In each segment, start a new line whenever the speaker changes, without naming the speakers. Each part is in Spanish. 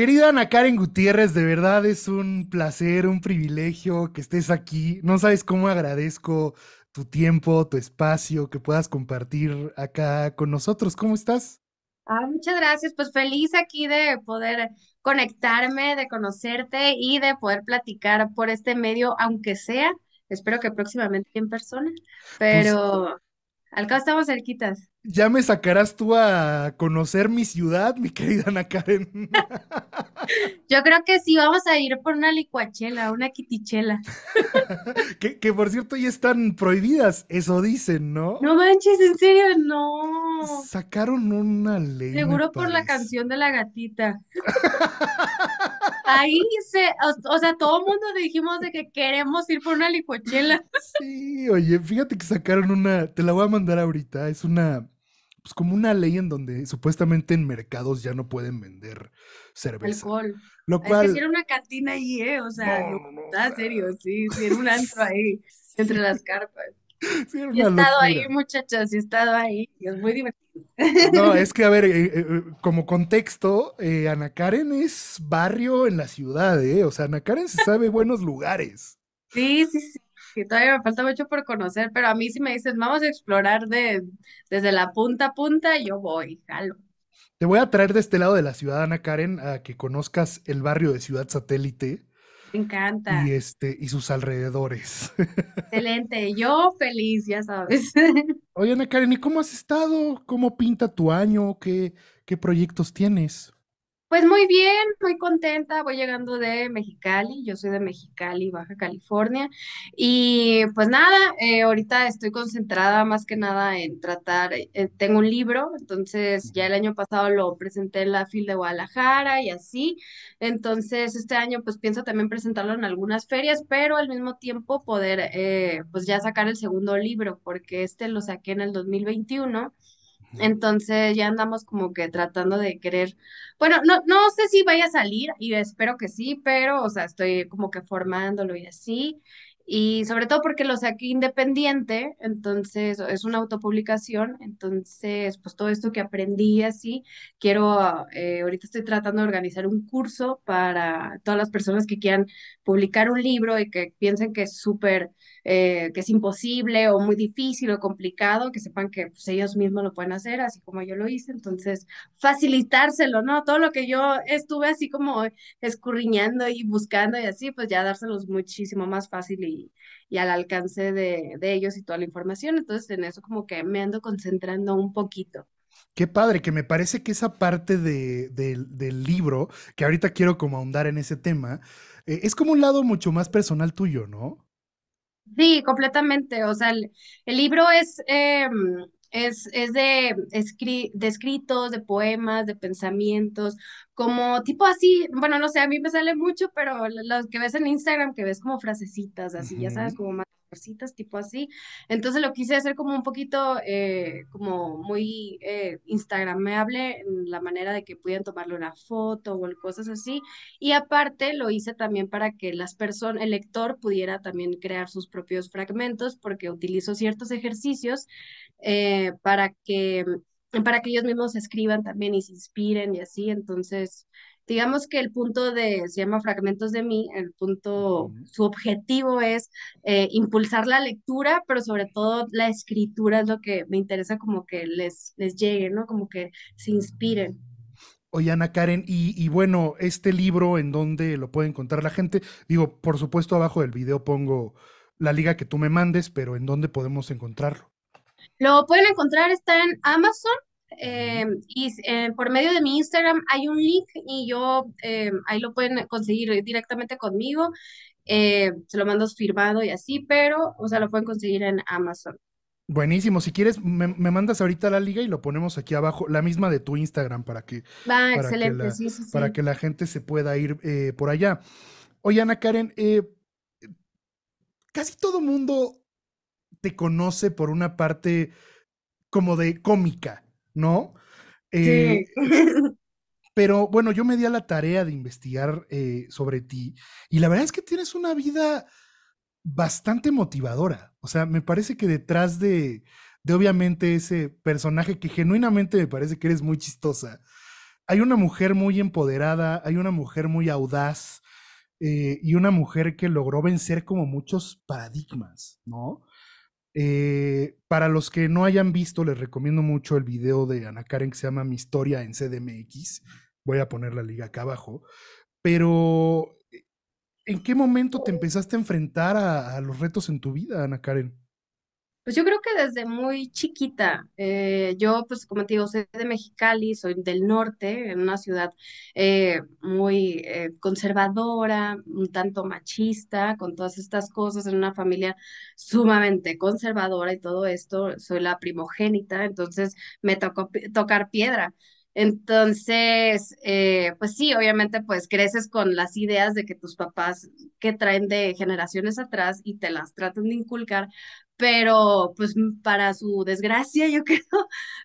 Querida Ana Karen Gutiérrez, de verdad es un placer, un privilegio que estés aquí. No sabes cómo agradezco tu tiempo, tu espacio, que puedas compartir acá con nosotros. ¿Cómo estás?
Ah, muchas gracias. Pues feliz aquí de poder conectarme, de conocerte y de poder platicar por este medio, aunque sea. Espero que próximamente en persona, pues pero cabo estamos cerquitas.
Ya me sacarás tú a conocer mi ciudad, mi querida Ana Karen.
Yo creo que sí, vamos a ir por una licuachela, una quitichela.
que, por cierto ya están prohibidas, eso dicen, ¿no?
No manches, en serio, no. Sacaron una ley. Seguro por la canción de la gatita. ahí se, o, sea, todo el mundo dijimos de que queremos ir por una licuachela. Sí,
oye, fíjate que sacaron una, te la voy a mandar ahorita, es una, pues como una ley en donde supuestamente en mercados ya no pueden vender cerveza. Alcohol. Lo cual... Es
una cantina ahí, ¿eh? O sea, está serio, sí, sí, era un antro ahí, entre las carpas. Sí, he estado ahí, muchachos, he estado ahí, es muy divertido. No, es
que, a ver, eh, eh, eh, como contexto, Ana Karen es barrio en la ciudad, ¿eh? O sea, Ana Karen se sabe buenos lugares.
Sí, sí, sí, que todavía me falta mucho por conocer, pero a mí si me dices, vamos a explorar de, desde la punta a punta, yo voy, jalo.
Te voy a traer de este lado de la ciudad, Ana Karen, a que conozcas el barrio de Ciudad Satélite
me encanta. Y,
este, y sus alrededores.
Excelente, yo feliz, ya sabes.
Oye, Ana Karen, ¿y cómo has estado? ¿Cómo pinta tu año? ¿Qué, qué proyectos tienes?
Pues muy bien, muy contenta. Voy llegando de Mexicali, yo soy de Mexicali, Baja California. Y pues nada, eh, ahorita estoy concentrada más que nada en tratar, eh, eh, tengo un libro, entonces ya el año pasado lo presenté en la FIL de Guadalajara y así. Entonces este año pues pienso también presentarlo en algunas ferias, pero al mismo tiempo poder pues ya sacar el segundo libro, porque este lo saqué en el 2021 entonces ya andamos como que tratando de querer, bueno, no, sé si vaya a salir y espero que sí, pero, o sea, estoy como que formándolo y así. Y sobre todo porque lo saqué independiente, entonces es una autopublicación, entonces pues todo esto que aprendí así, quiero, eh, ahorita estoy tratando de organizar un curso para todas las personas que quieran publicar un libro y que piensen que es súper eh, que es imposible o muy difícil o complicado, que sepan que pues, ellos mismos lo pueden hacer, así como yo lo hice. Entonces, facilitárselo, ¿no? Todo lo que yo estuve así como escurriñando y buscando y así, pues ya dárselos muchísimo más fácil y, al alcance de, ellos y toda la información. Entonces, en eso como que me ando concentrando un poquito.
Qué padre, que me parece que esa parte del libro, que ahorita quiero como ahondar en ese tema, eh, es como un lado mucho más personal tuyo, ¿no?
Sí, completamente. O sea, el, libro es, eh, es, es de, escritos, de poemas, de pensamientos, como tipo así, bueno, no sé, a mí me sale mucho, pero los que ves en Instagram, que ves como frasecitas, así, ya sabes, como más tipo así. Entonces lo quise hacer como un poquito, eh, como muy eh, instagramable en la manera de que pudieran tomarle una foto o cosas así. Y aparte lo hice también para que las personas, el lector pudiera también crear sus propios fragmentos porque utilizo ciertos ejercicios eh, para que para que ellos mismos escriban también y se inspiren y así. Entonces, digamos que el punto de, se llama Fragmentos de mí, el punto, su objetivo es eh, impulsar la lectura, pero sobre todo la escritura es lo que me interesa como que les, les llegue, ¿no? Como que se inspiren.
Oye, Ana Karen, y, y, bueno, este libro, ¿en dónde lo puede encontrar la gente? Digo, por supuesto, abajo del video pongo la liga que tú me mandes, pero ¿en dónde podemos encontrarlo?
Lo pueden encontrar, está en Amazon, Em, y eh, por medio de mi Instagram hay un link y yo em, ahí lo pueden conseguir directamente conmigo. Eh, se lo mando firmado y así, pero, o sea, lo pueden conseguir en Amazon.
Buenísimo, si quieres, me, mandas ahorita la liga y lo ponemos aquí abajo, la misma de tu Instagram para que, para que la gente se pueda ir eh, por allá. Oye, Ana Karen, casi todo mundo te conoce por una parte como de cómica, ¿no? Eh, pero bueno, yo me di a la tarea de investigar eh, sobre ti y la verdad es que tienes una vida bastante motivadora. O sea, me parece que detrás de, obviamente ese personaje que genuinamente me parece que eres muy chistosa, hay una mujer muy empoderada, hay una mujer muy audaz eh, y una mujer que logró vencer como muchos paradigmas, ¿no? Eh, para los que no hayan visto, les recomiendo mucho el video de Ana Karen que se llama Mi historia en CDMX. Voy a poner la liga acá abajo. Pero, eh, ¿en qué momento te empezaste a enfrentar a los retos en tu vida, Ana Karen?
Pues yo creo que desde muy chiquita, eh, yo pues como te digo, soy de Mexicali, soy del norte, en una ciudad eh, muy eh, conservadora, un tanto machista, con todas estas cosas, en una familia sumamente conservadora y todo esto, soy la primogénita, entonces me tocó tocar piedra. Entonces, eh, pues sí, obviamente pues creces con las ideas de que tus papás que traen de generaciones atrás y te las tratan de inculcar, pero pues para su desgracia yo creo,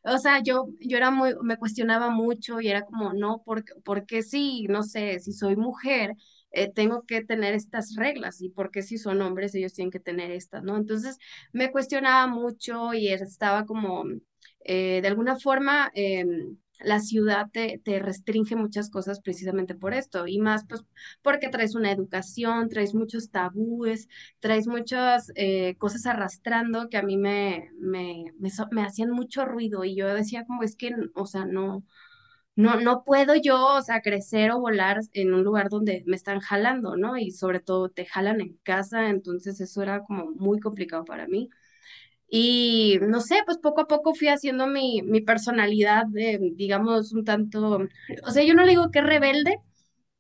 o sea, yo, yo era muy, me cuestionaba mucho y era como, no, porque, sí, no sé, si soy mujer, eh, tengo que tener estas reglas y porque si son hombres ellos tienen que tener estas, ¿no? Entonces me cuestionaba mucho y estaba como, eh, de alguna forma, em, la ciudad te, te, restringe muchas cosas precisamente por esto, y más pues porque traes una educación, traes muchos tabúes, traes muchas eh, cosas arrastrando que a mí me, me, me, hacían mucho ruido y yo decía como es que, o sea, no, no, no puedo yo, o sea, crecer o volar en un lugar donde me están jalando, ¿no? Y sobre todo te jalan en casa, entonces eso era como muy complicado para mí. Y no sé, pues poco a poco fui haciendo mi, mi personalidad, de, digamos, un tanto, o sea, yo no le digo que rebelde,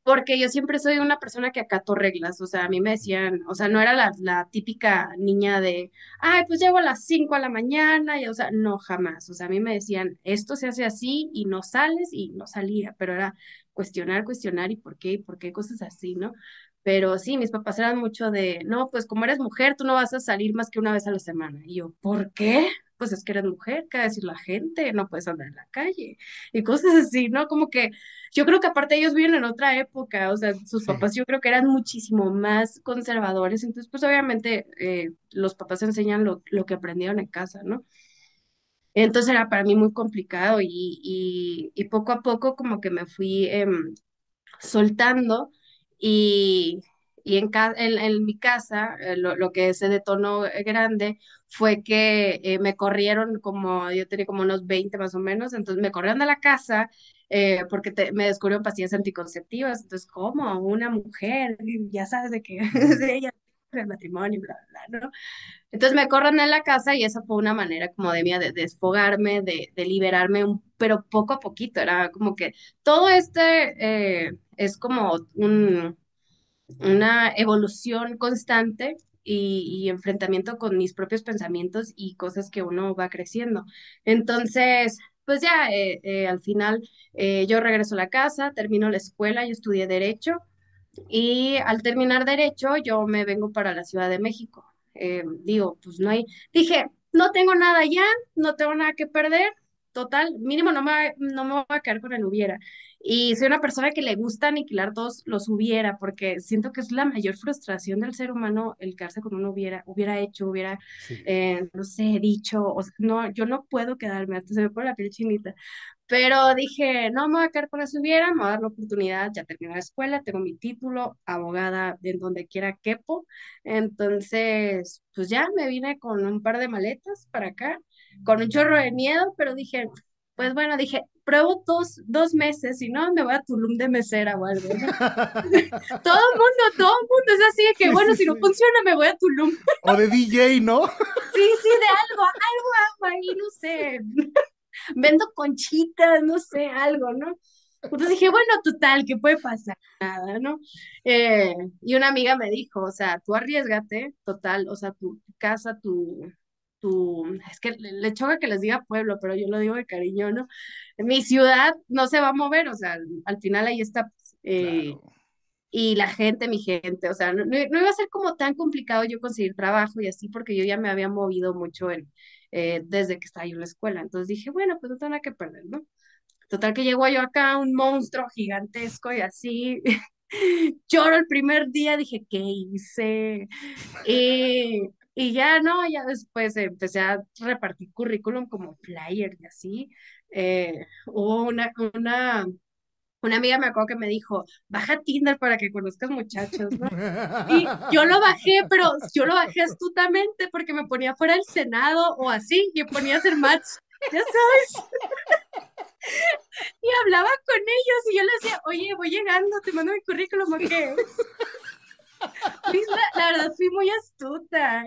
porque yo siempre soy una persona que acato reglas, o sea, a mí me decían, o sea, no era la, la típica niña de, ay, pues llego a las 5 a la mañana, y, o sea, no, jamás, o sea, a mí me decían, esto se hace así y no sales y no salía, pero era cuestionar, cuestionar y por qué, y por qué cosas así, ¿no? Pero sí, mis papás eran mucho de, no, pues como eres mujer, tú no vas a salir más que una vez a la semana. Y yo, ¿por qué? Pues es que eres mujer, que a decir la gente? No puedes andar en la calle. Y cosas así, ¿no? Como que yo creo que aparte ellos viven en otra época, o sea, sus papás yo creo que eran muchísimo más conservadores. Entonces, pues obviamente eh, los papás enseñan lo, que aprendieron en casa, ¿no? Entonces era para mí muy complicado y, poco a poco como que me fui em, soltando y, y en, en, en, mi casa eh, lo, que se detonó grande fue que eh, me corrieron como, yo tenía como unos 20 más o menos, entonces me corrieron de la casa eh, porque me descubrieron pastillas anticonceptivas, entonces, ¿cómo? Una mujer, ya sabes de qué ella el matrimonio, bla, bla, ¿no? Entonces me corren de la casa y esa fue una manera como de mía de desfogarme, de, de liberarme, un, pero poco a poquito, era como que todo este es como un, una evolución constante y, enfrentamiento con mis propios pensamientos y cosas que uno va creciendo. Entonces, pues ya eh, eh, al final eh, yo regreso a la casa, termino la escuela, yo estudié derecho y al terminar derecho yo me vengo para la Ciudad de México. digo, pues no hay, dije, no tengo nada ya, no tengo nada que perder, total, mínimo no me, no me voy a quedar con el hubiera. Y soy una persona que le gusta aniquilar todos los hubiera, porque siento que es la mayor frustración del ser humano el quedarse con uno hubiera, hubiera hecho, hubiera, eh, no sé, dicho, o no, yo no puedo quedarme, se me pone la piel chinita. Pero dije, no me voy a quedar con eso hubiera, me voy a dar la oportunidad, ya terminé la escuela, tengo mi título, abogada en donde quiera quepo. Entonces, pues ya me vine con un par de maletas para acá con un chorro de miedo, pero dije, pues bueno, dije, pruebo dos, meses, y no me voy a Tulum de mesera o algo. todo el mundo, todo el mundo es así, que bueno, si no funciona me voy a Tulum.
o de DJ, ¿no? sí,
sí, de algo, algo algo, ahí, no sé. Vendo conchitas, no sé, algo, ¿no? Entonces dije, bueno, total, ¿qué puede pasar? Nada, ¿no? Eh, y una amiga me dijo, o sea, tú arriesgate, total, o sea, tu casa, tu, tu, es que le choca que les diga pueblo, pero yo lo digo de cariño, ¿no? Mi ciudad no se va a mover, o sea, al, final ahí está. Eh, y la gente, mi gente, o sea, no, iba a ser como tan complicado yo conseguir trabajo y así, porque yo ya me había movido mucho eh, desde que estaba yo en la escuela. Entonces dije, bueno, pues no tengo nada que perder, ¿no? Total que llego yo acá, un monstruo gigantesco y así. Lloro el primer día, dije, ¿qué hice? y y ya no, ya después empecé a repartir currículum como flyer y así. Eh, hubo una, una, una amiga me acuerdo que me dijo, baja Tinder para que conozcas muchachos, ¿no? Y yo lo bajé, pero yo lo bajé astutamente porque me ponía fuera del Senado o así y ponía a hacer match, ya sabes. y hablaba con ellos y yo les decía, oye, voy llegando, te mando mi currículum o qué. La, verdad, fui muy astuta.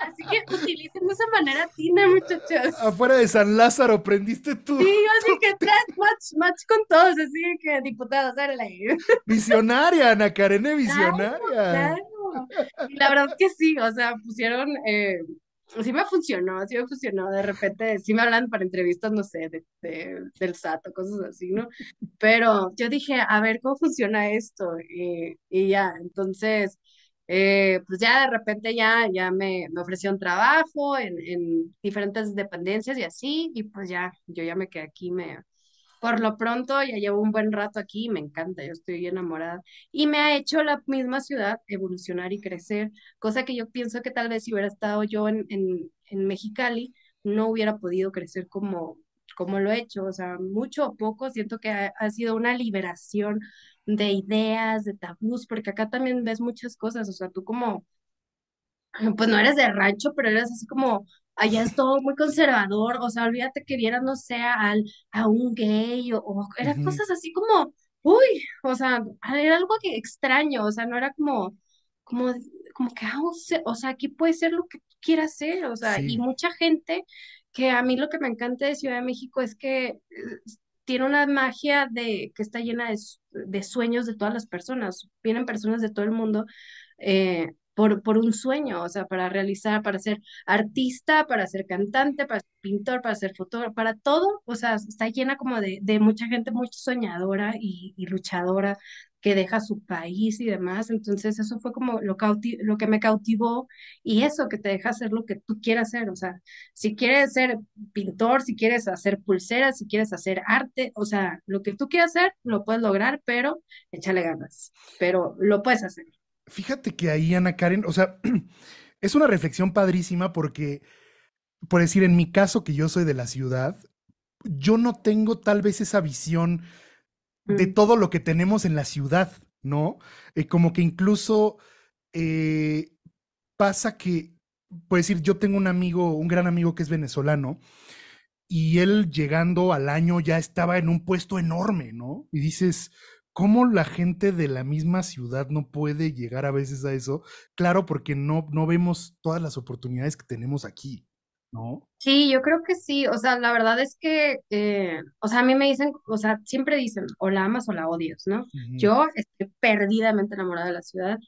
Así que utilicen de esa manera Tina, muchachos.
Afuera de San Lázaro prendiste tú.
Sí, así que match, match con todos, así que diputados, dale.
Visionaria, Ana Karen, visionaria.
Claro, la verdad que sí, o sea, pusieron eh, sí me funcionó, sí me funcionó. De repente, sí me hablan para entrevistas, no sé, de, del SAT o cosas así, ¿no? Pero yo dije, a ver, ¿cómo funciona esto? Y, ya, entonces, eh, pues ya de repente ya, ya me, me ofrecieron trabajo en, en, diferentes dependencias y así, y pues ya, yo ya me quedé aquí, me, por lo pronto ya llevo un buen rato aquí me encanta, yo estoy enamorada. Y me ha hecho la misma ciudad evolucionar y crecer, cosa que yo pienso que tal vez si hubiera estado yo en, Mexicali, no hubiera podido crecer como, como lo he hecho. O sea, mucho o poco, siento que ha, ha sido una liberación de ideas, de tabús, porque acá también ves muchas cosas, o sea, tú como pues no eres de rancho, pero eres así como allá es todo muy conservador, o sea, olvídate que vieran, no sea al, a un gay o, eran cosas así como, uy, o sea, era algo extraño, o sea, no era como, como, como que, ah, o sea, aquí puede ser lo que quieras hacer, o sea, y mucha gente que a mí lo que me encanta de Ciudad de México es que tiene una magia de que está llena de, de sueños de todas las personas, vienen personas de todo el mundo eh, por, un sueño, o sea, para realizar, para ser artista, para ser cantante, para ser pintor, para ser fotógrafo, para todo, o sea, está llena como de, mucha gente muy soñadora y, luchadora que deja su país y demás. Entonces eso fue como lo, lo que me cautivó y eso que te deja hacer lo que tú quieras hacer. O sea, si quieres ser pintor, si quieres hacer pulseras, si quieres hacer arte, o sea, lo que tú quieras hacer, lo puedes lograr, pero échale ganas, pero lo puedes hacer.
Fíjate que ahí, Ana Karen, o sea, es una reflexión padrísima porque, por decir, en mi caso, que yo soy de la ciudad, yo no tengo tal vez esa visión de mm. todo lo que tenemos en la ciudad, ¿no? Eh, como que incluso eh, pasa que, por decir, yo tengo un amigo, un gran amigo que es venezolano, y él llegando al año ya estaba en un puesto enorme, ¿no? Y dices, ¿Cómo la gente de la misma ciudad no puede llegar a veces a eso? Claro, porque no, no vemos todas las oportunidades que tenemos aquí.
Sí, yo creo que sí. O sea, la verdad es que, eh, o sea, a mí me dicen, o sea, siempre dicen, o la amas o la odias, ¿no? Yo estoy perdidamente enamorada de la ciudad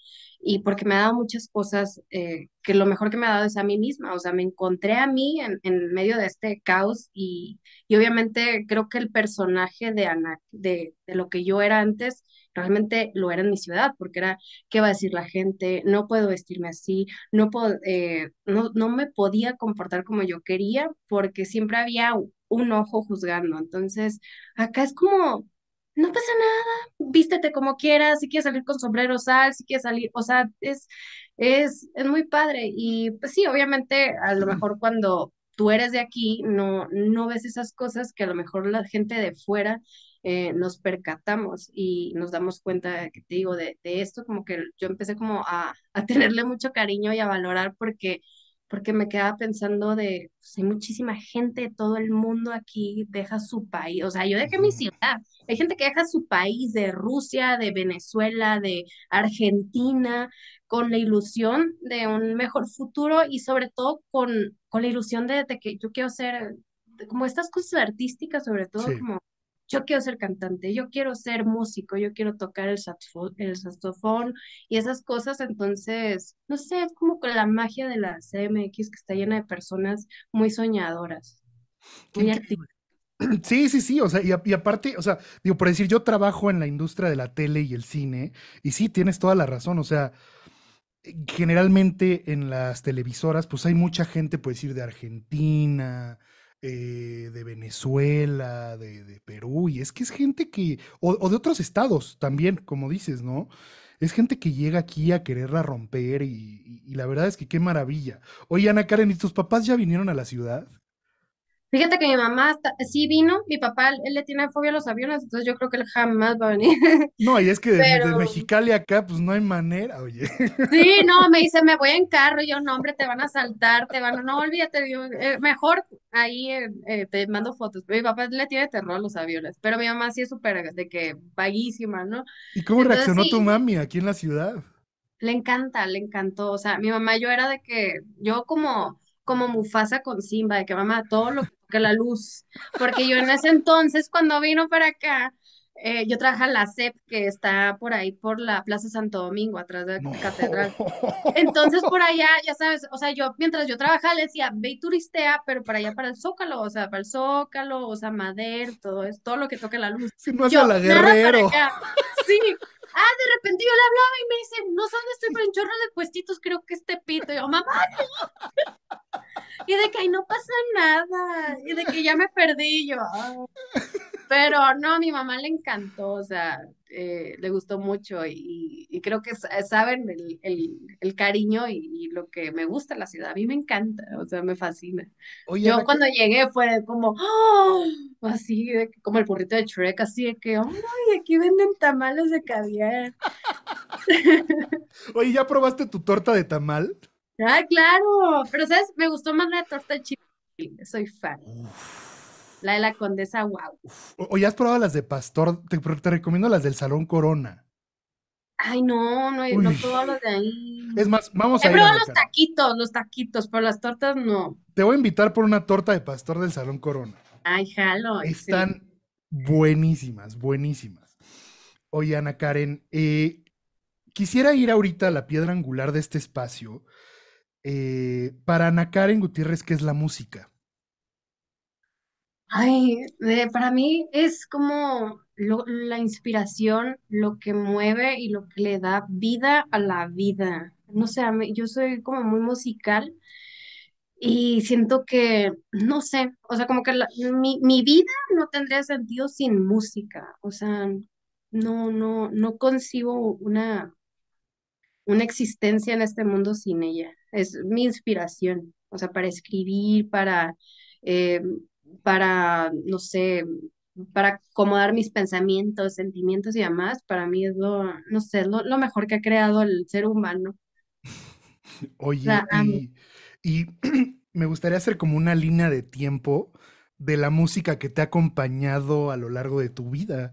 y porque me ha dado muchas cosas eh, que lo mejor que me ha dado es a mí misma. O sea, me encontré a mí en, medio de este caos y, obviamente creo que el personaje de Ana, de, de lo que yo era antes, realmente lo era en mi ciudad, porque era, ¿qué va a decir la gente? No puedo vestirme así, no, puedo, eh, no, no me podía comportar como yo quería, porque siempre había un ojo juzgando. Entonces, acá es como, no pasa nada, vístete como quieras, si quieres salir con sombrero, sal, si quieres salir, o sea, es, es, es muy padre. Y pues sí, obviamente, a lo mejor cuando tú eres de aquí, no, no ves esas cosas que a lo mejor la gente de fuera eh, nos percatamos y nos damos cuenta, que te digo, de, esto, como que yo empecé como a, tenerle mucho cariño y a valorar porque, porque me quedaba pensando de, pues, hay muchísima gente de todo el mundo aquí, deja su país, o sea, yo dejé mi ciudad, hay gente que deja su país de Rusia, de Venezuela, de Argentina, con la ilusión de un mejor futuro y sobre todo con, con la ilusión de, que yo quiero ser, como estas cosas artísticas, sobre todo como yo quiero ser cantante, yo quiero ser músico, yo quiero tocar el saxofón, y esas cosas. Entonces, no sé, es como con la magia de la CMX que está llena de personas muy soñadoras,
muy activas. Sí, sí, sí, o sea, y, aparte, o sea, digo, por decir, yo trabajo en la industria de la tele y el cine, y sí, tienes toda la razón, o sea, generalmente en las televisoras, pues hay mucha gente, por decir, de Argentina, eh, de Venezuela, de, Perú, y es que es gente que, o, de otros estados también, como dices, ¿no? Es gente que llega aquí a quererla romper y, y la verdad es que qué maravilla. Oye, Ana Karen, ¿y tus papás ya vinieron a la ciudad?
Fíjate que mi mamá sí vino, mi papá, él le tiene fobia a los aviones, entonces yo creo que él jamás va a venir.
No, y es que de, Mexicali acá, pues no hay manera, oye.
Sí, no, me dice, me voy en carro, y yo, no, hombre, te van a saltar, te van a, no, olvídate, eh, mejor ahí eh, eh, te mando fotos. Mi papá le tiene terror a los aviones, pero mi mamá sí es súper, de que, vaguísima, ¿no? ¿Y cómo reaccionó tu
mami aquí en la ciudad?
Le encanta, le encantó, o sea, mi mamá yo era de que, yo como como Mufasa con Simba, de que mamá, todo lo que la luz, porque yo en ese entonces, cuando vino para acá, eh, yo trabajaba en la CEP, que está por ahí, por la Plaza Santo Domingo, atrás de la catedral. Entonces, por allá, ya sabes, o sea, yo, mientras yo trabajaba, le decía, ve y turistea, pero para allá, para el Zócalo, o sea, para el Zócalo, o sea, Mader, todo es todo lo que toca la luz. no yo, la guerrero. Sí, ah, de repente yo le hablaba y me dice, no sé dónde estoy, pero en chorro de cuestitos, creo que este pito. Y yo, mamá, ¿no? Y de que ahí no pasa nada. Y de que ya me perdí. yo, pero no, a mi mamá le encantó, o sea, eh, le gustó mucho y, creo que saben el, cariño y, lo que me gusta la ciudad. A mí me encanta, o sea, me fascina. Oye, Yo cuando llegué fue como, ¡ah! así, como el burrito de Shrek, así de que, ¡ay, aquí venden tamales de caviar!
Oye, ¿ya probaste tu torta de tamal?
Ah, claro, pero sabes, me gustó más la torta de chile, soy fan. La de la condesa, guau. hoy
ya has probado las de pastor, te, recomiendo las del Salón Corona.
Ay, no, no, no he probado de ahí.
Es más, vamos a ver. He probado los
taquitos, los taquitos, pero las tortas no.
Te voy a invitar por una torta de pastor del Salón Corona.
Ay, jalo. Están
buenísimas, buenísimas. Oye, Ana Karen, eh, quisiera ir ahorita a la piedra angular de este espacio eh, para Ana Karen Gutiérrez, que es la música.
Ay, para mí es como la inspiración, lo que mueve y lo que le da vida a la vida. No sé, yo soy como muy musical y siento que, no sé, o sea, como que mi, vida no tendría sentido sin música. O sea, no, no, no concibo una, una existencia en este mundo sin ella. Es mi inspiración, o sea, para escribir, para eh, para, no sé, para acomodar mis pensamientos, sentimientos y demás, para mí es lo, no sé, lo, lo mejor que ha creado el ser humano.
Oye, y, me gustaría hacer como una línea de tiempo de la música que te ha acompañado a lo largo de tu vida.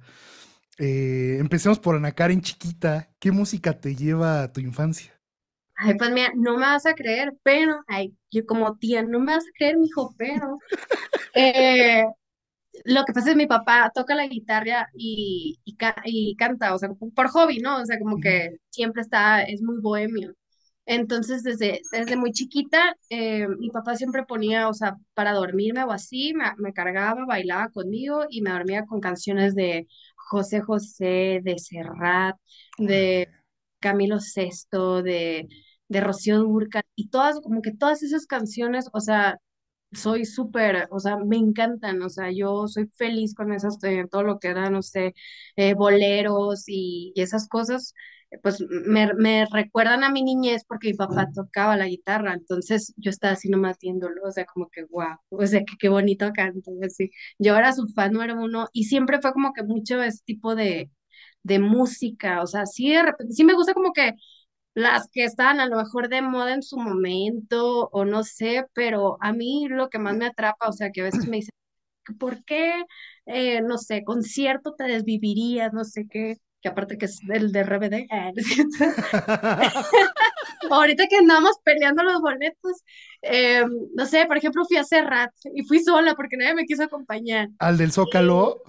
Eh, empecemos por Ana Karen Chiquita. ¿Qué música te lleva a tu infancia?
Ay, pues mira, no me vas a creer, pero, ay, yo como tía, no me vas a creer, mijo, pero. Eh, lo que pasa es que mi papá toca la guitarra y, y, canta, o sea, por hobby, ¿no? O sea, como que siempre está, es muy bohemio. Entonces, desde, desde muy chiquita, eh, mi papá siempre ponía, o sea, para dormirme o así, me, me, cargaba, bailaba conmigo y me dormía con canciones de José José, de Serrat, de Camilo Sesto, de de Rocío Durcal y todas, como que todas esas canciones, o sea, soy súper, o sea, me encantan, o sea, yo soy feliz con esas, eh, todo lo que eran, no sé, eh, boleros y, esas cosas, pues me, me, recuerdan a mi niñez porque mi papá tocaba la guitarra, entonces yo estaba así nomás viéndolo, o sea, como que guau, o sea, que qué bonito canta, así. Yo era su fan número uno y siempre fue como que mucho ese tipo de, de música, o sea, sí de repente, sí me gusta como que las que están a lo mejor de moda en su momento o no sé, pero a mí lo que más me atrapa, o sea, que a veces me dicen, ¿por qué, eh, no sé, concierto te desvivirías, no sé qué? Que aparte que es el de RBD. Ah, Ahorita que andamos peleando los boletos, em, no sé, por ejemplo, fui a Serrat y fui sola porque nadie me quiso acompañar.
¿Al del Zócalo?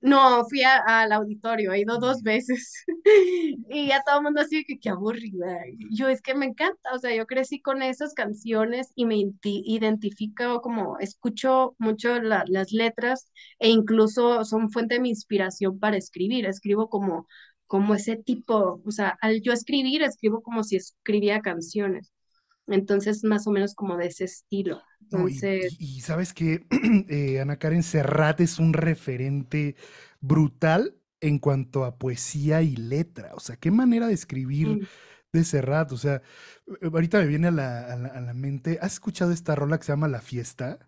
No, fui al auditorio, he ido dos veces. y a todo el mundo así que qué aburrida. Yo es que me encanta, o sea, yo crecí con esas canciones y me identifico como escucho mucho las letras e incluso son fuente de mi inspiración para escribir. Escribo como como ese tipo, o sea, al yo escribir escribo como si escribía canciones. Entonces, más o menos como de ese estilo. Entonces...
y, sabes que eh, Ana Karen Serrat es un referente brutal en cuanto a poesía y letra. O sea, qué manera de escribir de Serrat. O sea, eh, ahorita me viene a la, a la, mente. ¿Has escuchado esta rola que se llama La Fiesta?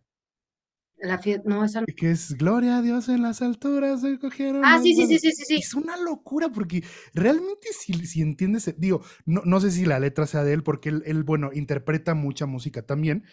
La no, Que es Gloria a Dios en las alturas, Ah, sí, sí, sí, sí, sí, Es una locura porque realmente si, si entiendes, digo, no, no sé si la letra sea de él porque él, bueno, interpreta mucha música también,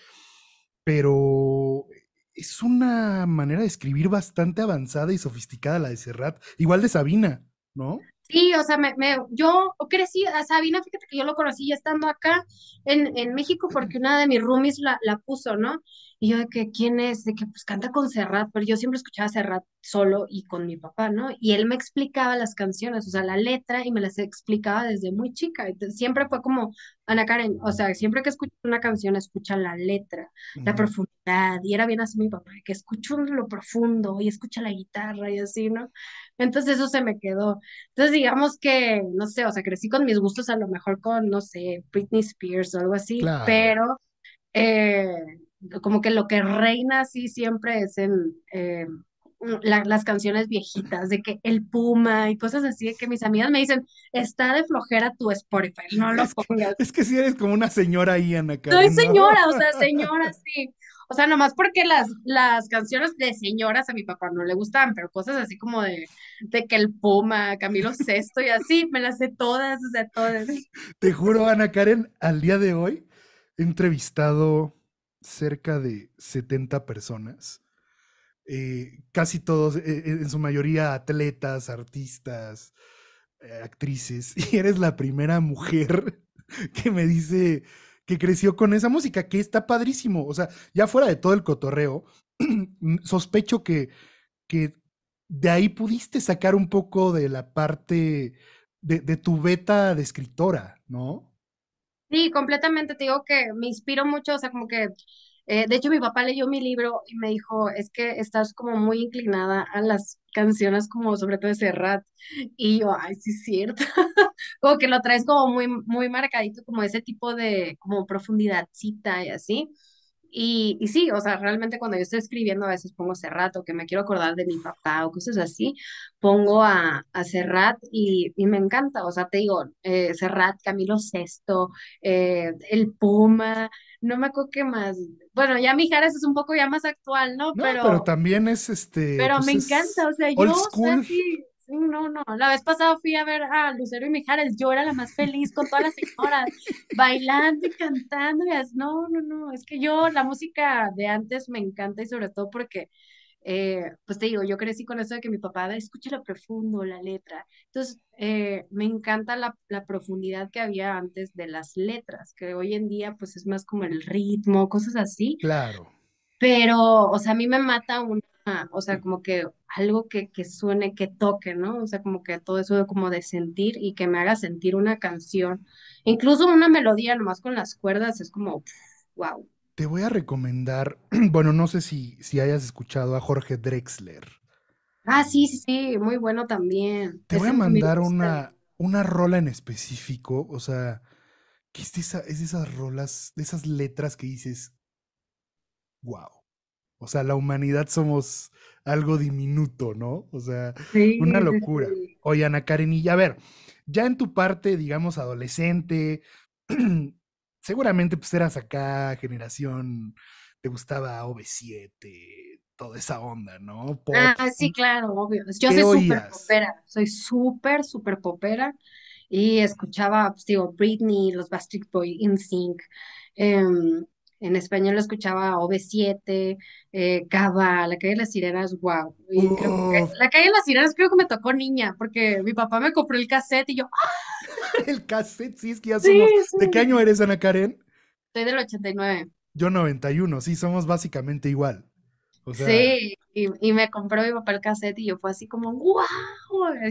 pero es una manera de escribir bastante avanzada y sofisticada la de Serrat, igual de Sabina, ¿no?
Sí, o sea, me, me, yo crecí, a Sabina, fíjate que yo lo conocí ya estando acá en, en México porque una de mis roomies la, la puso, ¿no? Y yo de que, ¿quién es? De que, pues canta con Serrat, pero yo siempre escuchaba Serrat solo y con mi papá, ¿no? Y él me explicaba las canciones, o sea, la letra y me las explicaba desde muy chica. Entonces, siempre fue como, Ana Karen, o sea, siempre que escucho una canción, escucha la letra, la profundidad. Y era bien así mi papá, que escucho lo profundo y escucha la guitarra y así, ¿no? Entonces eso se me quedó. Entonces digamos que, no sé, o sea, crecí con mis gustos a lo mejor con, no sé, Britney Spears o algo así, pero... Eh, como que lo que reina así siempre es en eh, mm, las canciones viejitas, de que el Puma y cosas así, de que mis amigas me dicen, está de flojera tu Spotify, no lo es
es que si eres como una señora ahí, Ana Karen, Soy señora, o sea,
señora, sí. O sea, nomás porque las, las canciones de señoras a mi papá no le gustaban, pero cosas así como de, de que el Puma, Camilo Sesto y así, me las sé todas, o sea, todas.
Te juro, Ana Karen, al día de hoy he entrevistado cerca de 70 personas, eh, casi todos, eh, eh, en su mayoría atletas, artistas, actrices, y eres la primera mujer que me dice que creció con esa música, que está padrísimo, o sea, ya fuera de todo el cotorreo, sospecho que, que de ahí pudiste sacar un poco de la parte de, de tu beta de escritora, ¿no?
Sí, completamente, te digo que me inspiro mucho, o sea, como que, eh, de hecho mi papá leyó mi libro y me dijo, es que estás como muy inclinada a las canciones como sobre todo ese Serrat, y yo, ay, sí es cierto, como que lo traes como muy, muy marcadito, como ese tipo de, como profundidadcita y así, y, sí, o sea, realmente cuando yo estoy escribiendo a veces pongo Serrat o que me quiero acordar de mi papá o cosas así, pongo a, a Serrat y, me encanta, o sea, te digo, eh, Serrat, Camilo Sesto, eh, El Puma, no me acuerdo qué más. Bueno, ya Mijares es un poco ya más actual, ¿no? pero,
también es este... Pero pues me encanta, o sea, yo
no, no. La vez pasada fui a ver a Lucero y Mijares. Yo era la más feliz con todas las señoras, bailando y cantando. No, no, no. Es que yo la música de antes me encanta y sobre todo porque, eh, pues te digo, yo crecí con eso de que mi papá escucha lo profundo, la letra. Entonces, eh, me encanta la, profundidad que había antes de las letras, que hoy en día, pues es más como el ritmo, cosas así. Claro. Pero, o sea, a mí me mata una o sea, como que algo que, suene, que toque, ¿no? O sea, como que todo eso de, como de sentir y que me haga sentir una canción, incluso una melodía nomás con las cuerdas, es como, wow.
Te voy a recomendar, bueno, no sé si, si hayas escuchado a Jorge Drexler.
Ah, sí, sí, muy bueno también. Te voy a mandar
una, una rola en específico, o sea, que es es esas rolas, de esas letras que dices, wow. O sea, la humanidad somos algo diminuto, ¿no? O sea, una locura. Oye, Ana Karen, y a ver, ya en tu parte, digamos, adolescente, seguramente pues eras acá generación, te gustaba OV7, toda esa onda, ¿no? Ah,
sí, claro, obvio. Yo soy súper popera, soy súper, súper popera y escuchaba, pues digo, Britney, los Bastard Boy, InSync, eh, em, en español lo escuchaba OV7, eh, Cava, La Calle de las Sirenas, wow. la Calle de las Sirenas creo que me tocó niña, porque mi papá me compró el cassette y yo. ¡ah! el cassette, sí, es que ya somos. ¿De qué año
eres, Ana Karen?
Soy del 89.
Yo 91, sí, somos básicamente igual. Sí,
y, me compró mi papá el cassette y yo fue así como, wow,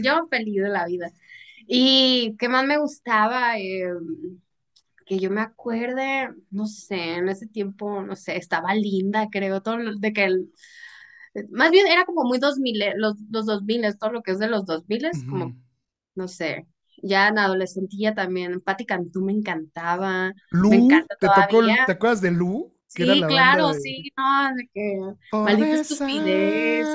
yo feliz de la vida. Y qué más me gustaba, eh, que yo me acuerde, no sé, en ese tiempo, no sé, estaba linda, creo, todo lo, de que el, más bien era como muy dos 2000, los, dos miles, todo lo que es de los dos miles, como, no sé, ya en adolescentía también, Patti Cantú me encantaba. Lu, ¿te,
acuerdas de Lu? Sí, claro, sí,
no, de que maldita estupidez.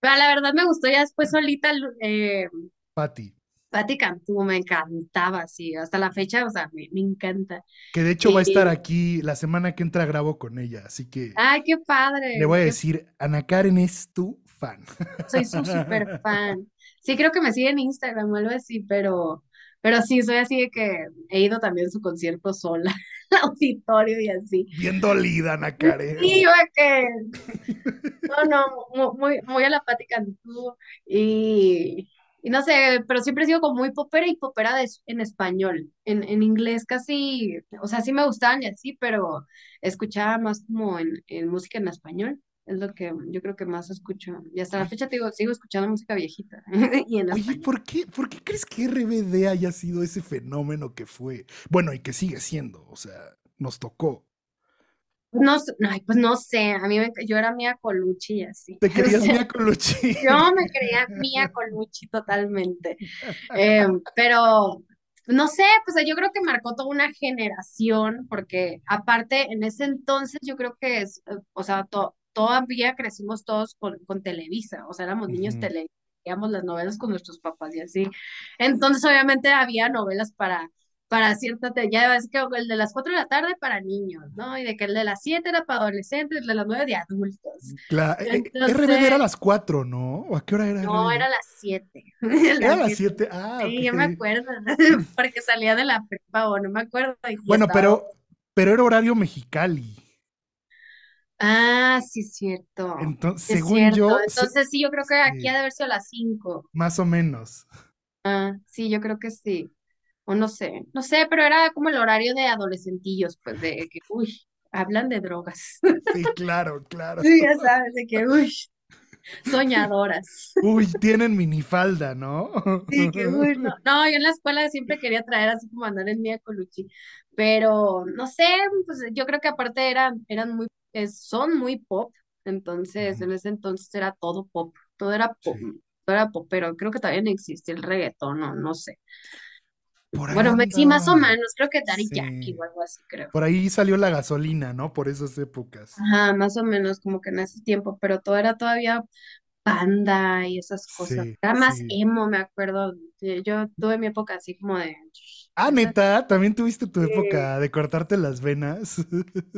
Pero la verdad me gustó ya después solita eh, Patti. Patti Cantú me encantaba, sí, hasta la fecha, o sea, me, encanta. Que de hecho va a estar
aquí la semana que entra, grabo con ella, así que.
¡Ay, qué padre! Le voy a decir,
Ana Karen es tu fan. Soy su super
fan. Sí, creo que me sigue en Instagram o algo así, pero, pero sí, soy así de que he ido también a su concierto sola, al auditorio y así. Bien dolida, Ana Karen. Sí, yo que. No, no, muy, muy a la Patti Cantú y y no sé, pero siempre he sido como muy popera y popera de, en español. En, inglés casi, o sea, sí me gustaban y así, pero escuchaba más como en, música en español. Es lo que yo creo que más escucho. Y hasta la fecha te digo, sigo escuchando música viejita. y en Oye, ¿por qué,
¿por qué crees que RBD haya sido ese fenómeno que fue? Bueno, y que sigue siendo, o sea, nos tocó.
No, no pues no sé, a mí yo era Mía Colucci así. ¿Te creías Mía Colucci? Yo me creía Mía Colucci totalmente. Em, pero no sé, pues yo creo que marcó toda una generación, porque aparte en ese entonces yo creo que es, eh, o sea, todavía crecimos todos con, Televisa, o sea, éramos niños uh las novelas con nuestros papás y así. Entonces obviamente había novelas para para cierta, ya ves que el de las 4 de la tarde para niños, ¿no? Y de que el de las 7 era para adolescentes, el de las 9 de adultos.
Claro, eh, RBD era a las 4, ¿no? ¿O a qué hora era? No, era
a las 7. Era a las 7, ah. Sí, yo me acuerdo, porque salía de la prepa o no me acuerdo. Bueno, pero,
pero era horario mexicali.
Ah, sí, es cierto.
Entonces, según yo. Entonces,
sí, yo creo que aquí ha de haber sido a las 5.
Más o menos.
Ah, sí, yo creo que sí o no sé, no sé, pero era como el horario de adolescentillos, pues de que, uy, hablan de drogas.
Sí, claro, claro. Sí, ya
sabes, de que, uy, soñadoras.
Uy, tienen minifalda, ¿no? Sí, que uy,
no. no. yo en la escuela siempre quería traer así como andar en Mia Colucci, pero no sé, pues yo creo que aparte eran, eran muy, son muy pop, entonces en ese entonces era todo pop, todo era pop, todo era pop, pero creo que también no existe el reggaetón, no, no sé bueno, sí, más o menos, creo que Daddy sí. o algo así, creo.
Por ahí salió la gasolina, ¿no? Por esas épocas.
Ajá, más o menos, como que en ese tiempo, pero todo era todavía panda y esas cosas. era más emo, me acuerdo. Eh, yo tuve mi época así como de.
Ah, neta, también tuviste tu época de cortarte las venas.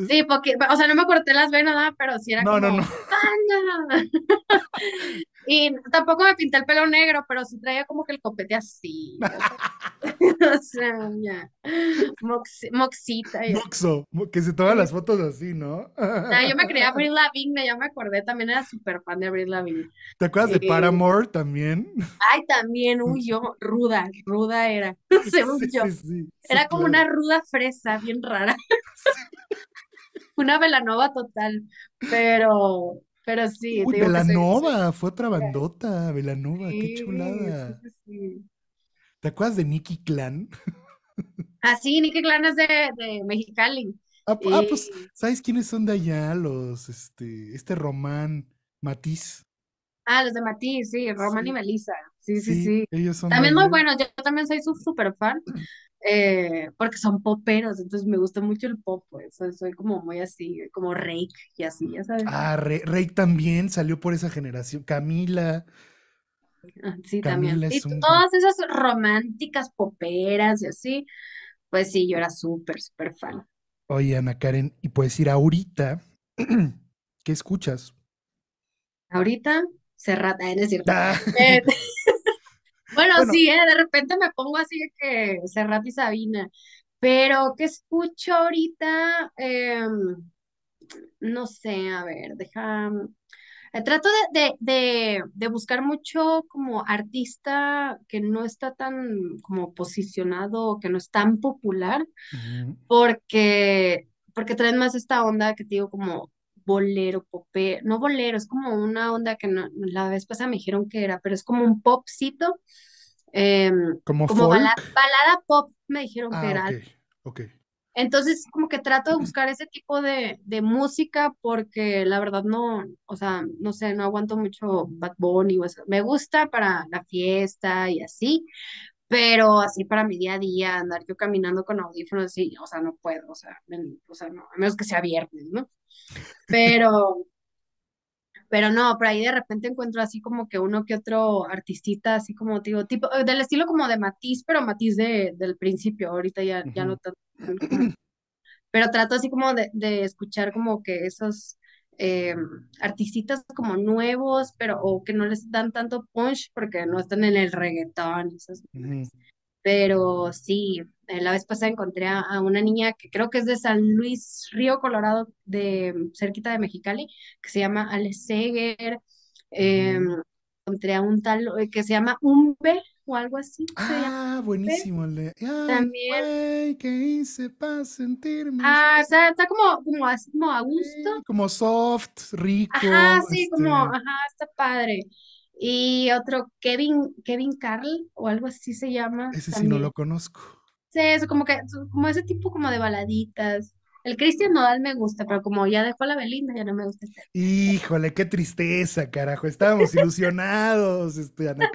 Sí, porque, o sea, no me corté las venas, pero sí era como. No, no, Y tampoco me pinté el pelo negro, pero se traía como que el copete así. o sea, ya. moxita.
Moxo, que se toman las fotos así, ¿no?
yo me creía Abril Lavigne, ya me acordé, también era súper fan de Abril Lavigne. ¿Te
acuerdas de eh, Paramore también?
Ay, también, uy, yo, ruda, ruda era, era como una ruda fresa, bien rara. una velanova total, pero pero sí. Uy, Velanova,
fue otra bandota. Velanova, qué chulada. ¿Te acuerdas de Nicky Clan?
Ah, sí, Nicky Clan es de, de Mexicali.
Ah, ah pues, ¿sabes quiénes son de allá? Los, este, este Román Matiz.
Ah, los de Matiz, sí, Román y Melissa. Sí, sí, sí,
Ellos También muy
buenos, yo también soy súper fan. Eh, porque son poperos, entonces me gusta mucho el pop, pues, soy como muy así, como Rake y así, ya sabes. Ah,
también salió por esa generación, Camila.
Ah, sí, también. y todas esas románticas poperas y así, pues sí, yo era súper, súper fan.
Oye, Ana Karen, y puedes ir ahorita, ¿qué escuchas?
Ahorita, cerrada eh, es cierto. Ah. Eh, Bueno, sí, ¿eh? de repente me pongo así que Serrat y Sabina. Pero, ¿qué escucho ahorita? Em, no sé, a ver, deja. Eh, trato de, buscar mucho como artista que no está tan como posicionado, que no es tan popular, porque, porque traen más esta onda que te digo como bolero, popé, no bolero, es como una onda que la vez pasada me dijeron que era, pero es como un popcito. Em, como, como balada, pop, me dijeron que ah, era. Entonces, como que trato de buscar ese tipo de, música porque la verdad no, o sea, no sé, no aguanto mucho Bad Bunny o Me gusta para la fiesta y así, pero así para mi día a día, andar yo caminando con audífonos, sí, o sea, no puedo, o sea, o sea a menos que sea viernes, ¿no? Pero, pero no, por ahí de repente encuentro así como que uno que otro artistita, así como digo, tipo, eh, del estilo como de Matiz, pero Matiz de, del principio, ahorita ya, ya no tanto. Pero trato así como de, de escuchar como que esos em, artistas como nuevos, pero o que no les dan tanto punch porque no están en el reggaetón. Pero sí, eh, la vez pasada encontré a, una niña que creo que es de San Luis, Río Colorado, de mm, cerquita de Mexicali, que se llama Ale em, mm. encontré a un tal eh, que se llama Umbe o algo
así. Ah, buenísimo. También. ¿Qué hice para sentirme?
Ah, o sea, está como, como, como a gusto.
como soft, rico. Ajá, sí, como, este. ajá,
está padre. Y otro Kevin, Kevin Carl o algo así se llama. Ese sí no lo conozco. Sí, eso como que, como ese tipo como de baladitas. El Cristian Nodal me gusta, pero como ya dejó la Belinda, ya no me gusta. Este
Híjole, qué tristeza, carajo. Estábamos ilusionados,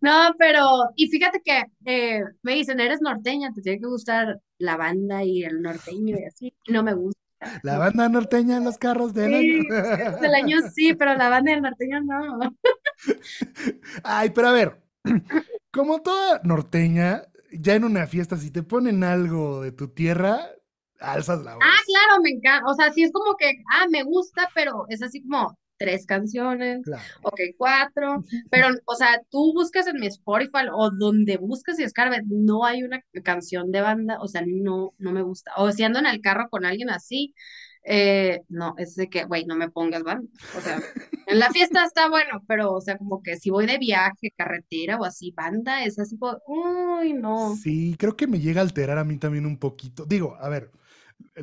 No, pero, y fíjate que eh, me dicen, eres norteña, te tiene que gustar la banda y el norteño y así. No me gusta.
La banda norteña en los carros del sí, año.
del año sí, pero la banda del norteño no.
Ay, pero a ver, como toda norteña, ya en una fiesta, si te ponen algo de tu tierra, alzas la voz. Ah,
claro, me encanta. O sea, sí es como que, ah, me gusta, pero es así como, tres canciones, ok, cuatro, pero, o sea, tú buscas en mi Spotify o donde buscas y escarbes, no hay una canción de banda, o sea, no, no me gusta, o si ando en el carro con alguien así, eh, no, es de que, güey, no me pongas banda, o sea, en la fiesta está bueno, pero, o sea, como que si voy de viaje, carretera o así, banda, es así, uy, no.
Sí, creo que me llega a alterar a mí también un poquito, digo, a ver,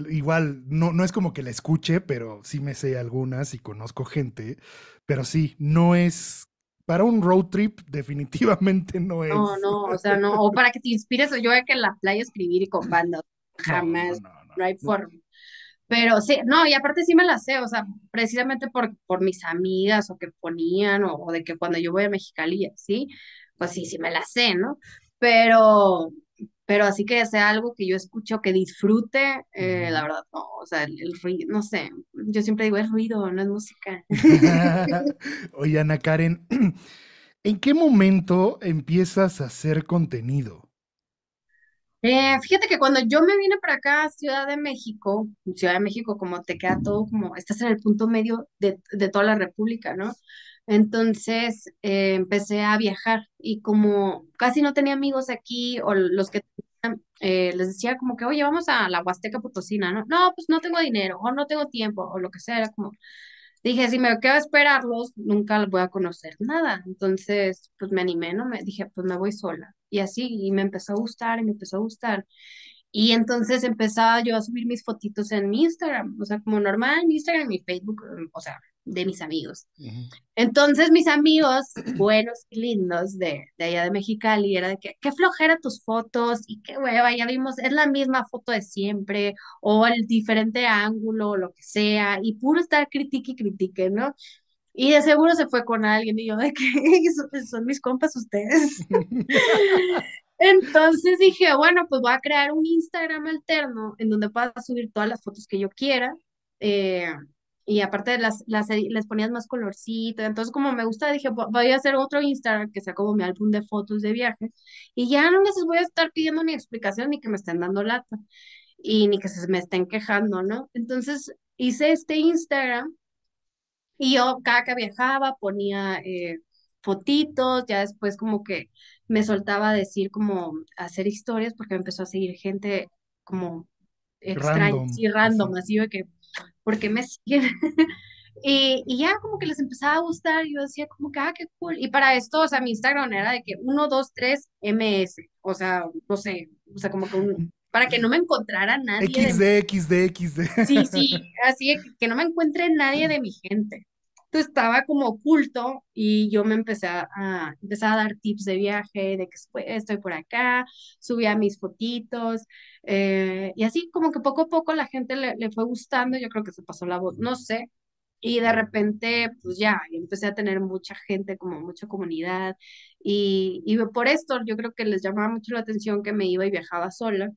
igual, no, no es como que la escuche, pero sí me sé algunas y conozco gente, pero sí, no es para un road trip definitivamente no es. No, no, o sea, no, o para
que te inspires, yo voy que la playa escribir y con bandas, jamás, no, hay forma. Pero sí, no, y aparte sí me la sé, o sea, precisamente por, por mis amigas o que ponían, o, de que cuando yo voy a Mexicali, sí, pues sí, sí me la sé, ¿no? Pero, pero así que sea algo que yo escucho, que disfrute, eh, la verdad, no, o sea, el, ruido, no sé, yo siempre digo, es ruido, no es música.
Oye, Ana Karen,
¿en qué momento
empiezas a hacer contenido?
Eh, fíjate que cuando yo me vine para acá, a Ciudad de México, Ciudad de México como te queda todo como, estás en el punto medio de, de toda la república, ¿no? Entonces eh, empecé a viajar y como casi no tenía amigos aquí o los que eh, les decía como que, oye, vamos a la Huasteca Potosina, ¿no? No, pues no tengo dinero o no tengo tiempo o lo que sea, era como, dije, si me quedo a esperarlos, nunca voy a conocer nada. Entonces, pues me animé, ¿no? Me dije, pues me voy sola. Y así, y me empezó a gustar y me empezó a gustar. Y entonces empezaba yo a subir mis fotitos en Instagram, o sea, como normal, en Instagram, y mi Facebook, mm, o sea, de mis amigos. Entonces mis amigos buenos y lindos de, de allá de Mexicali era de que, qué flojera tus fotos y qué hueva, ya vimos, es la misma foto de siempre o el diferente ángulo o lo que sea y puro estar critique y critique, ¿no? Y de seguro se fue con alguien y yo de que son, mis compas ustedes. Entonces dije, bueno, pues voy a crear un Instagram alterno en donde pueda subir todas las fotos que yo quiera. Eh, y aparte las, las, les ponías más colorcito, entonces como me gusta, dije, voy a hacer otro Instagram que sea como mi álbum de fotos de viaje y ya no les voy a estar pidiendo ni explicación ni que me estén dando lata y ni que se me estén quejando, ¿no? Entonces hice este Instagram y yo cada que viajaba ponía eh, fotitos, ya después como que me soltaba a decir como hacer historias porque me empezó a seguir gente como extraña, y random, así, así que porque me siguen? y, y, ya como que les empezaba a gustar, yo decía como que, ah, qué cool. Y para esto, o sea, mi Instagram era de que 1, 2, 3, MS, o sea, no sé, o sea, como que para que no me encontrara nadie. XD,
XD, XD. Sí, sí,
así que no me encuentre nadie de mi gente. Entonces estaba como oculto y yo me empecé a, a, a dar tips de viaje, de que estoy por acá, subía mis fotitos eh, y así como que poco a poco la gente le, le fue gustando, yo creo que se pasó la voz, no sé, y de repente, pues ya, empecé a tener mucha gente, como mucha comunidad. Y, y, por esto yo creo que les llamaba mucho la atención que me iba y viajaba sola.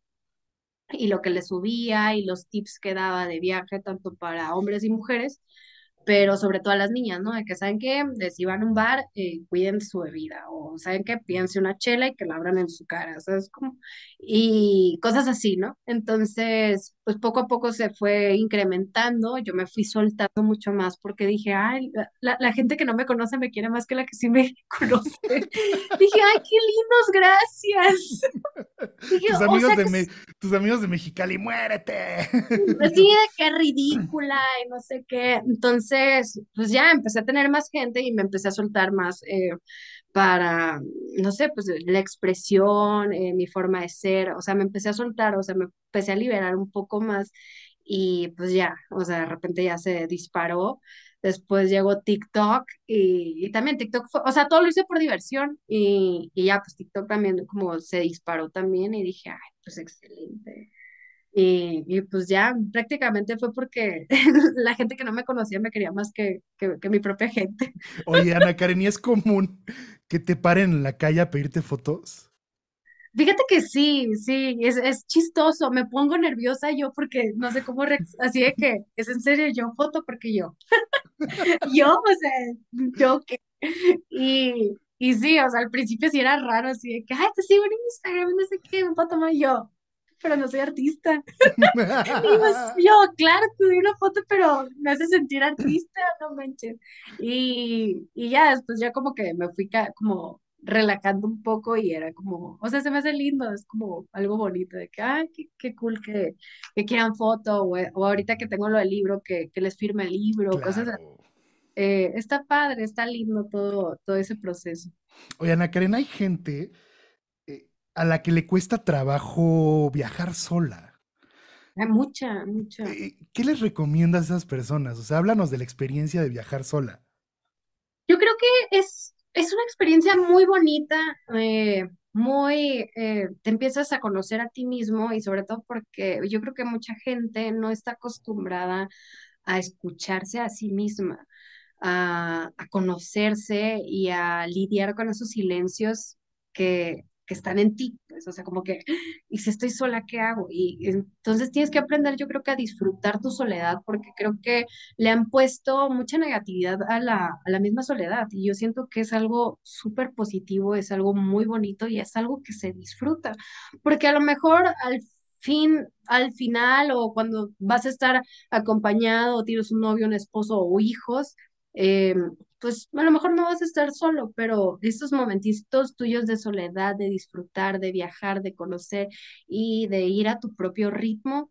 Y lo que les subía y los tips que daba de viaje, tanto para hombres y mujeres pero sobre todo a las niñas, ¿no? De que saben que si van a un bar, eh, cuiden su bebida, o saben que pídense una chela y que la abran en su cara, o como, y cosas así, ¿no? Entonces, pues poco a poco se fue incrementando, yo me fui soltando mucho más porque dije, ay, la, gente que no me conoce me quiere más que la que sí me conoce. dije, ay, qué lindos, gracias. tus, amigos de
tus amigos de Mexicali, muérete.
sí, qué ridícula y no sé qué. Entonces, pues ya empecé a tener más gente y me empecé a soltar más eh, para, no sé, pues la expresión, eh, mi forma de ser, o sea, me empecé a soltar, o sea, me empecé a liberar un poco más y pues ya, o sea, de repente ya se disparó. Después llegó TikTok y, y también TikTok fue, o sea, todo lo hice por diversión y, y ya, pues TikTok también como se disparó también y dije, ay, pues excelente. Y, pues ya prácticamente fue porque la gente que no me conocía me quería más que, que, mi propia gente.
Oye, Ana Karen, ¿y es común que te paren en la calle a pedirte fotos?
Fíjate que sí, sí, es, es chistoso, me pongo nerviosa yo porque no sé cómo, así de que es en serio, yo foto porque yo, yo, o sea, yo qué, y, y sí, o sea, al principio sí era raro, así de que, ay, te sigo en Instagram, no sé qué, me puedo tomar yo pero no soy artista. Pues, yo, claro, tuve una foto, pero me hace sentir artista, no manches. Y, y ya después ya como que me fui como relajando un poco y era como, o sea, se me hace lindo, es como algo bonito de que, ah, qué, cool que, que, quieran foto, o, ahorita que tengo lo del libro, que, que les firme el libro, cosas así. Eh, está padre, está lindo todo, todo ese proceso.
Oye, Ana Karen, hay gente a la que le cuesta trabajo viajar sola.
Hay ah, mucha, mucha. Eh, eh,
¿Qué les recomiendas a esas personas? O sea, háblanos de la experiencia de viajar sola.
Yo creo que es, es una experiencia muy bonita, eh, muy, te empiezas a conocer a ti mismo y sobre todo porque yo creo que mucha gente no está acostumbrada a escucharse a sí misma. A, a, conocerse y a lidiar con esos silencios que que están en ti, pues, o sea, como que, y si estoy sola, ¿qué hago? Y entonces tienes que aprender, yo creo que a disfrutar tu soledad, porque creo que le han puesto mucha negatividad a la, a la misma soledad, y yo siento que es algo súper positivo, es algo muy bonito y es algo que se disfruta, porque a lo mejor al fin, al final, o cuando vas a estar acompañado, tienes un novio, un esposo o hijos, eh, pues a lo mejor no vas a estar solo, pero estos momentitos tuyos de soledad, de disfrutar, de viajar, de conocer y de ir a tu propio ritmo,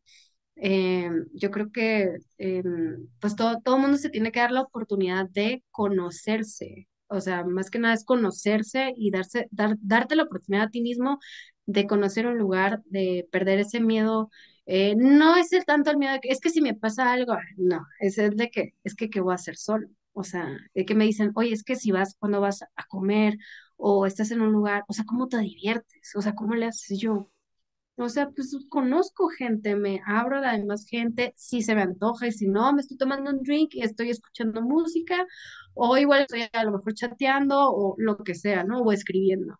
eh, yo creo que eh, pues todo, todo mundo se tiene que dar la oportunidad de conocerse. O sea, más que nada es conocerse y darse, darte la oportunidad a ti mismo de conocer un lugar, de perder ese miedo. Eh, no es el tanto el miedo de que es que si me pasa algo, no, es el de que es que qué voy a hacer solo. O sea, de que me dicen, oye, es que si vas, cuando vas a comer o estás en un lugar, o sea, ¿cómo te diviertes? O sea, ¿cómo le haces yo? O sea, pues conozco gente, me abro a la demás gente, si se me antoja y si no, me estoy tomando un drink y estoy escuchando música, o igual estoy a lo mejor chateando o lo que sea, ¿no? O escribiendo.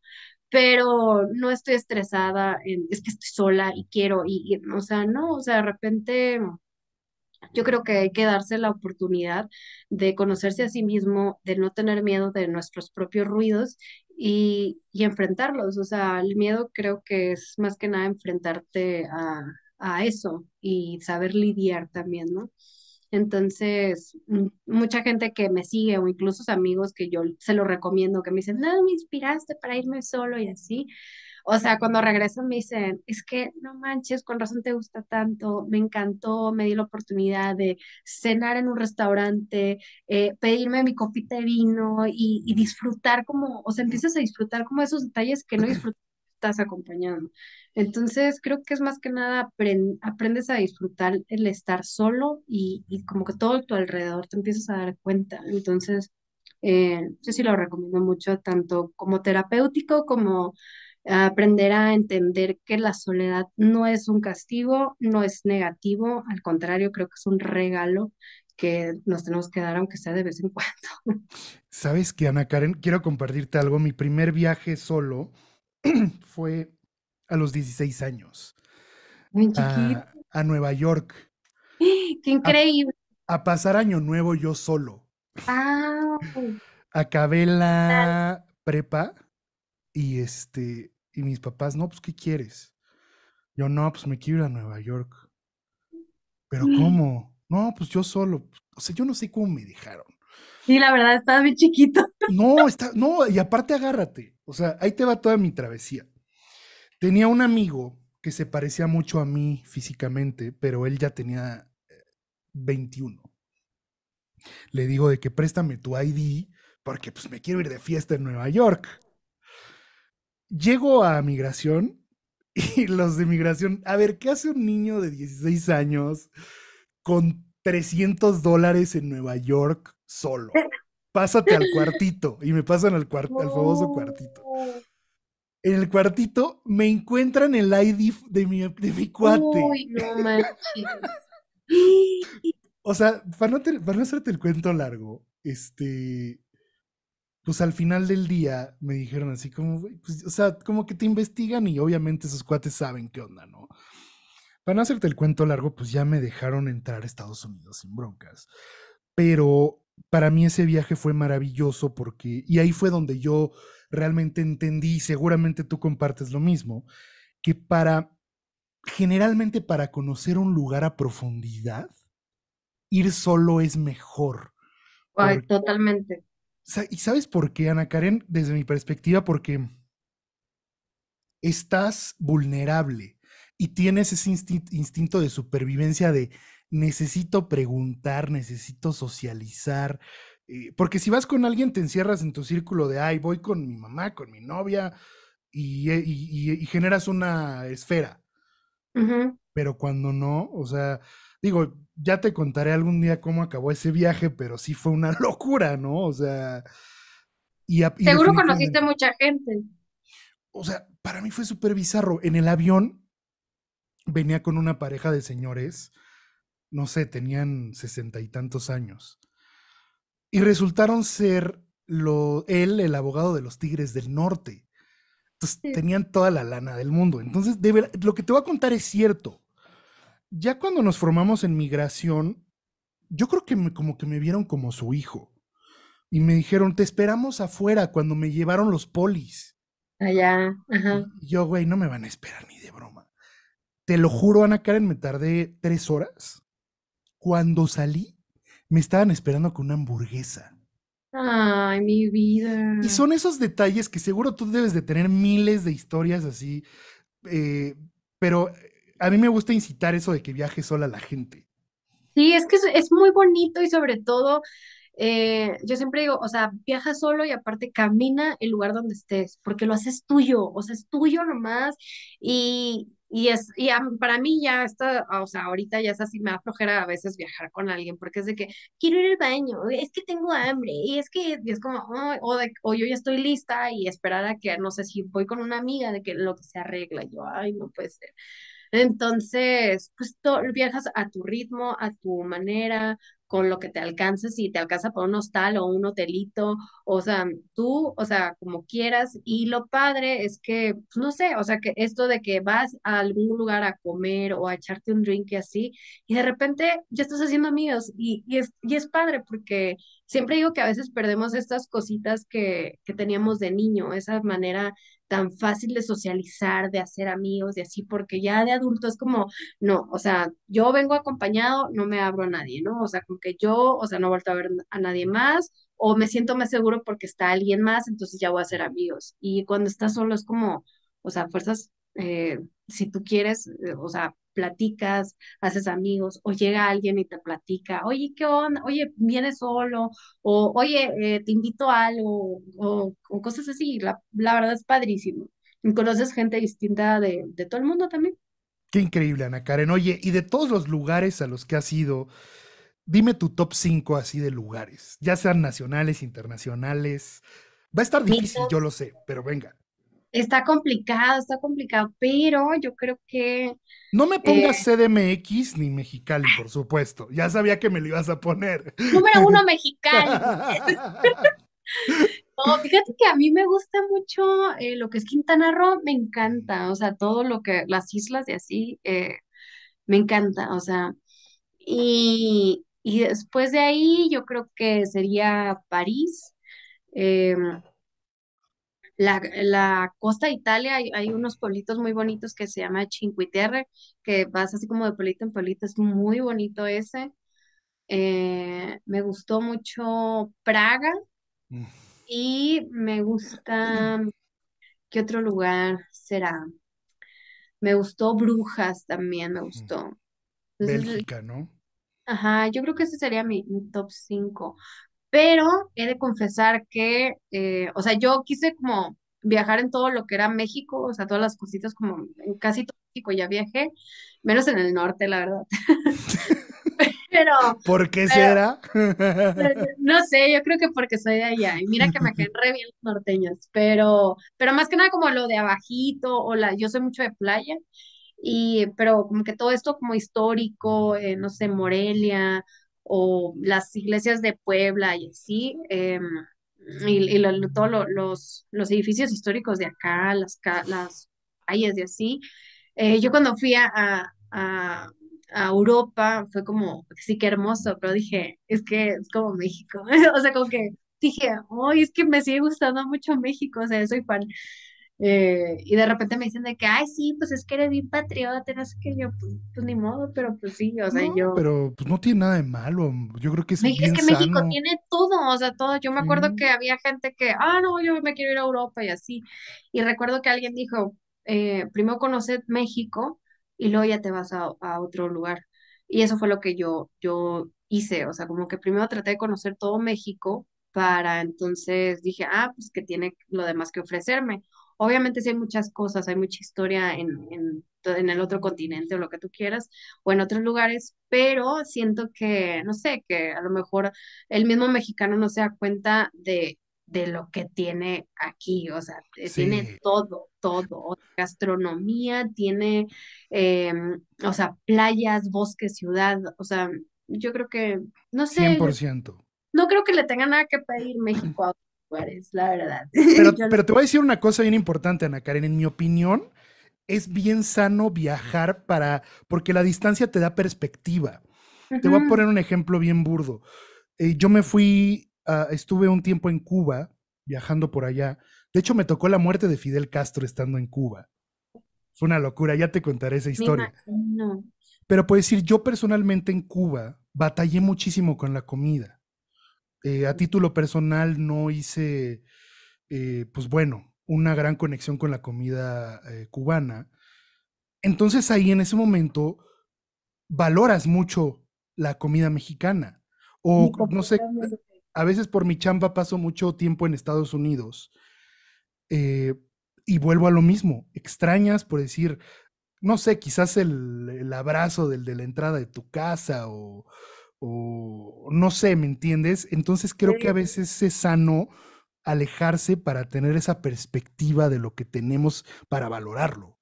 Pero no estoy estresada en, es que estoy sola y quiero, y o sea, no, o sea, de repente yo creo que hay que darse la oportunidad de conocerse a sí mismo, de no tener miedo de nuestros propios ruidos y, enfrentarlos. O sea, el miedo creo que es más que nada enfrentarte a, a eso y saber lidiar también, ¿no? Entonces, mucha gente que me sigue o incluso amigos que yo se lo recomiendo, que me dicen, no, me inspiraste para irme solo y así. O sea, cuando regresan me dicen, es que no manches, con razón te gusta tanto, me encantó, me di la oportunidad de cenar en un restaurante, eh, pedirme mi copita de vino y, disfrutar como, o sea, empiezas a disfrutar como esos detalles que no disfrutas acompañando. Entonces, creo que es más que nada aprendes a disfrutar el estar solo y, como que todo tu alrededor te empiezas a dar cuenta. Entonces, eh, yo sí lo recomiendo mucho, tanto como terapéutico como aprender a entender que la soledad no es un castigo, no es negativo, al contrario, creo que es un regalo que nos tenemos que dar, aunque sea de vez en cuando.
Sabes que, Ana Karen, quiero compartirte algo. Mi primer viaje solo fue a los 16 años.
Muy a,
a, Nueva York.
¡Qué increíble!
A, pasar año nuevo yo solo.
Ah.
Acabé la prepa y este y mis papás, no, pues, ¿qué quieres? Yo, no, pues me quiero ir a Nueva York. Pero mm. ¿cómo? No, pues yo solo. Pues, o sea, yo no sé cómo me dejaron. Sí, la verdad, estaba bien chiquito. No, está, no, y aparte agárrate. O sea, ahí te va toda mi travesía. Tenía un amigo que se parecía mucho a mí físicamente, pero él ya tenía 21. Eh, Le digo de que préstame tu ID porque pues me quiero ir de fiesta en Nueva York llego a migración y los de migración, a ver, ¿qué hace un niño de 16 años con 300 dólares en Nueva York solo? Pásate al cuartito y me pasan al, al famoso cuartito. En el cuartito me encuentran el ID de mi, cuate. Uy, no manches. o sea, para no, para no hacerte el cuento largo, este, pues al final del día me dijeron así como, pues, o sea, como que te investigan y obviamente esos cuates saben qué onda, ¿no? Para no hacerte el cuento largo, pues ya me dejaron entrar a Estados Unidos sin broncas. Pero para mí ese viaje fue maravilloso porque, y ahí fue donde yo realmente entendí, seguramente tú compartes lo mismo, que para, generalmente para conocer un lugar a profundidad, ir solo es mejor. Ay,
totalmente
¿Y sabes por qué, Ana Karen? Desde mi perspectiva, porque estás vulnerable y tienes ese instinto de supervivencia de necesito preguntar, necesito socializar. Eh, porque si vas con alguien, te encierras en tu círculo de, ay, voy con mi mamá, con mi novia, y, eh, generas una esfera. Pero cuando no, o sea, digo, ya te contaré algún día cómo acabó ese viaje, pero sí fue una locura, ¿no? O sea... Seguro conociste
mucha gente.
O sea, para mí fue súper bizarro. En el avión venía con una pareja de señores, no sé, tenían sesenta y tantos años. Y resultaron ser lo, él, el abogado de los Tigres del Norte. Entonces tenían toda la lana del mundo. Entonces, lo que te voy a contar es cierto ya cuando nos formamos en migración, yo creo que me, como que me vieron como su hijo. Y me dijeron, te esperamos afuera cuando me llevaron los polis. Allá, ajá. yo, güey, no me van a esperar ni de broma. Te lo juro, Ana Karen, me tardé tres horas. Cuando salí, me estaban esperando con una hamburguesa.
Ay, mi vida. Y
son esos detalles que seguro tú debes de tener miles de historias así, eh, pero a mí me gusta incitar eso de que viaje sola la gente.
Sí, es que es, muy bonito y sobre todo, eh, yo siempre digo, o sea, viaja solo y aparte camina el lugar donde estés, porque lo haces tuyo, o sea, es tuyo nomás y, y es, para mí ya está, o sea, ahorita ya es así, me aflojera a veces viajar con alguien, porque es de que quiero ir al baño, es que tengo hambre, y es que es como, o, yo ya estoy lista y esperar a que, no sé si voy con una amiga, de que lo que se arregla, yo, ay, no puede ser. Entonces, pues tú viajas a tu ritmo, a tu manera, con lo que te alcances, si te alcanza por un hostal o un hotelito, o sea, tú, o sea, como quieras. Y lo padre es que, pues, no sé, o sea, que esto de que vas a algún lugar a comer o a echarte un drink y así, y de repente ya estás haciendo amigos, y, y, es, y es padre porque siempre digo que a veces perdemos estas cositas que, teníamos de niño, esa manera tan fácil de socializar, de hacer amigos, de así, porque ya de adulto es como, no, o sea, yo vengo acompañado, no me abro a nadie, ¿no? O sea, como que yo, o sea, no vuelto a ver a nadie más, o me siento más seguro porque está alguien más, entonces ya voy a hacer amigos. Y cuando estás solo es como, o sea, fuerzas, eh, si tú quieres, eh, o sea, platicas, haces amigos, o llega alguien y te platica, oye, ¿qué onda? Oye, vienes solo, o oye, eh, te invito a algo, o, cosas así. La, verdad es padrísimo. conoces gente distinta de, de todo el mundo también.
Qué increíble, Ana Karen. Oye, y de todos los lugares a los que has ido, dime tu top 5 así de lugares, ya sean nacionales, internacionales. Va a estar difícil, yo lo sé, pero venga.
Está complicado, está complicado, pero yo creo que... No me eh, pongas
CDMX ni Mexicali, por supuesto. Ya sabía que me lo ibas a poner. Número
uno, Mexicali. fíjate que a mí me gusta mucho eh, lo que es Quintana Roo, me encanta. O sea, todo lo que, las islas y así, eh, me encanta. O sea, y, y, después de ahí yo creo que sería París. Em, la, costa de Italia, hay, hay, unos pueblitos muy bonitos que se llama Cinque Terre, que vas así como de pueblito en pueblito, es muy bonito ese. Eh, me gustó mucho Praga mm. y me gusta, ¿qué otro lugar será? Me gustó Brujas también, me mm. gustó. Bélgica, ¿no? Ajá, yo creo que ese sería mi, mi top 5 pero he de confesar que, eh, o sea, yo quise como viajar en todo lo que era México, o sea, todas las cositas como en casi todo México ya viajé, menos en el norte, la verdad. pero...
¿Por qué será?
no sé, yo creo que porque soy de allá, y mira que me quedan re bien los norteños, pero, pero más que nada como lo de abajito, o la, yo soy mucho de playa, pero como que todo esto como histórico, eh, no sé, Morelia, o las iglesias de Puebla y así, em, y, lo, todos los, los edificios históricos de acá, las, las calles de así. Eh, yo cuando fui a, Europa fue como, sí que hermoso, pero dije, es que es como México, o sea, como que dije, hoy es que me sigue gustando mucho México, o sea, soy fan. Eh, y de repente me dicen de que, ay, sí, pues es que eres bien patriota, no sé qué, yo, pues, pues, ni modo, pero pues sí, o sea, no, yo...
Pero pues no tiene nada de malo, yo creo que es... bien es que México
tiene todo, o sea, todo. Yo me acuerdo que había gente que, ah, no, yo me quiero ir a Europa y así. Y recuerdo que alguien dijo, eh, primero conoced México y luego ya te vas a, a otro lugar. Y eso fue lo que yo, yo hice, o sea, como que primero traté de conocer todo México para entonces dije, ah, pues que tiene lo demás que ofrecerme Obviamente sí hay muchas cosas, hay mucha historia en, en, el otro continente o lo que tú quieras, o en otros lugares, pero siento que, no sé, que a lo mejor el mismo mexicano no se da cuenta de, de lo que tiene aquí, o sea, eh, tiene todo, todo, gastronomía, tiene, em, o sea, playas, bosques, ciudad, o sea, yo creo que, no sé. 100%. No creo que le tenga nada que pedir México a la verdad. Pero,
te voy a decir una cosa bien importante, Ana Karen. En mi opinión, es bien sano viajar para, porque la distancia te da perspectiva. Te voy a poner un ejemplo bien burdo. Eh, yo me fui, ah, estuve un tiempo en Cuba, viajando por allá. De hecho, me tocó la muerte de Fidel Castro estando en Cuba. Fue una locura, ya te contaré esa historia. Pero puedo decir, yo personalmente en Cuba batallé muchísimo con la comida. Eh, a título personal no hice, eh, pues bueno, una gran conexión con la comida eh, cubana. Entonces ahí en ese momento valoras mucho la comida mexicana. O no sé, a veces por mi chamba paso mucho tiempo en Estados Unidos. y vuelvo a lo mismo, extrañas por decir, no sé, quizás el, el abrazo del de la entrada de tu casa o, o no sé, ¿me entiendes? Entonces creo que a veces es sano alejarse para tener esa perspectiva de lo que tenemos para valorarlo.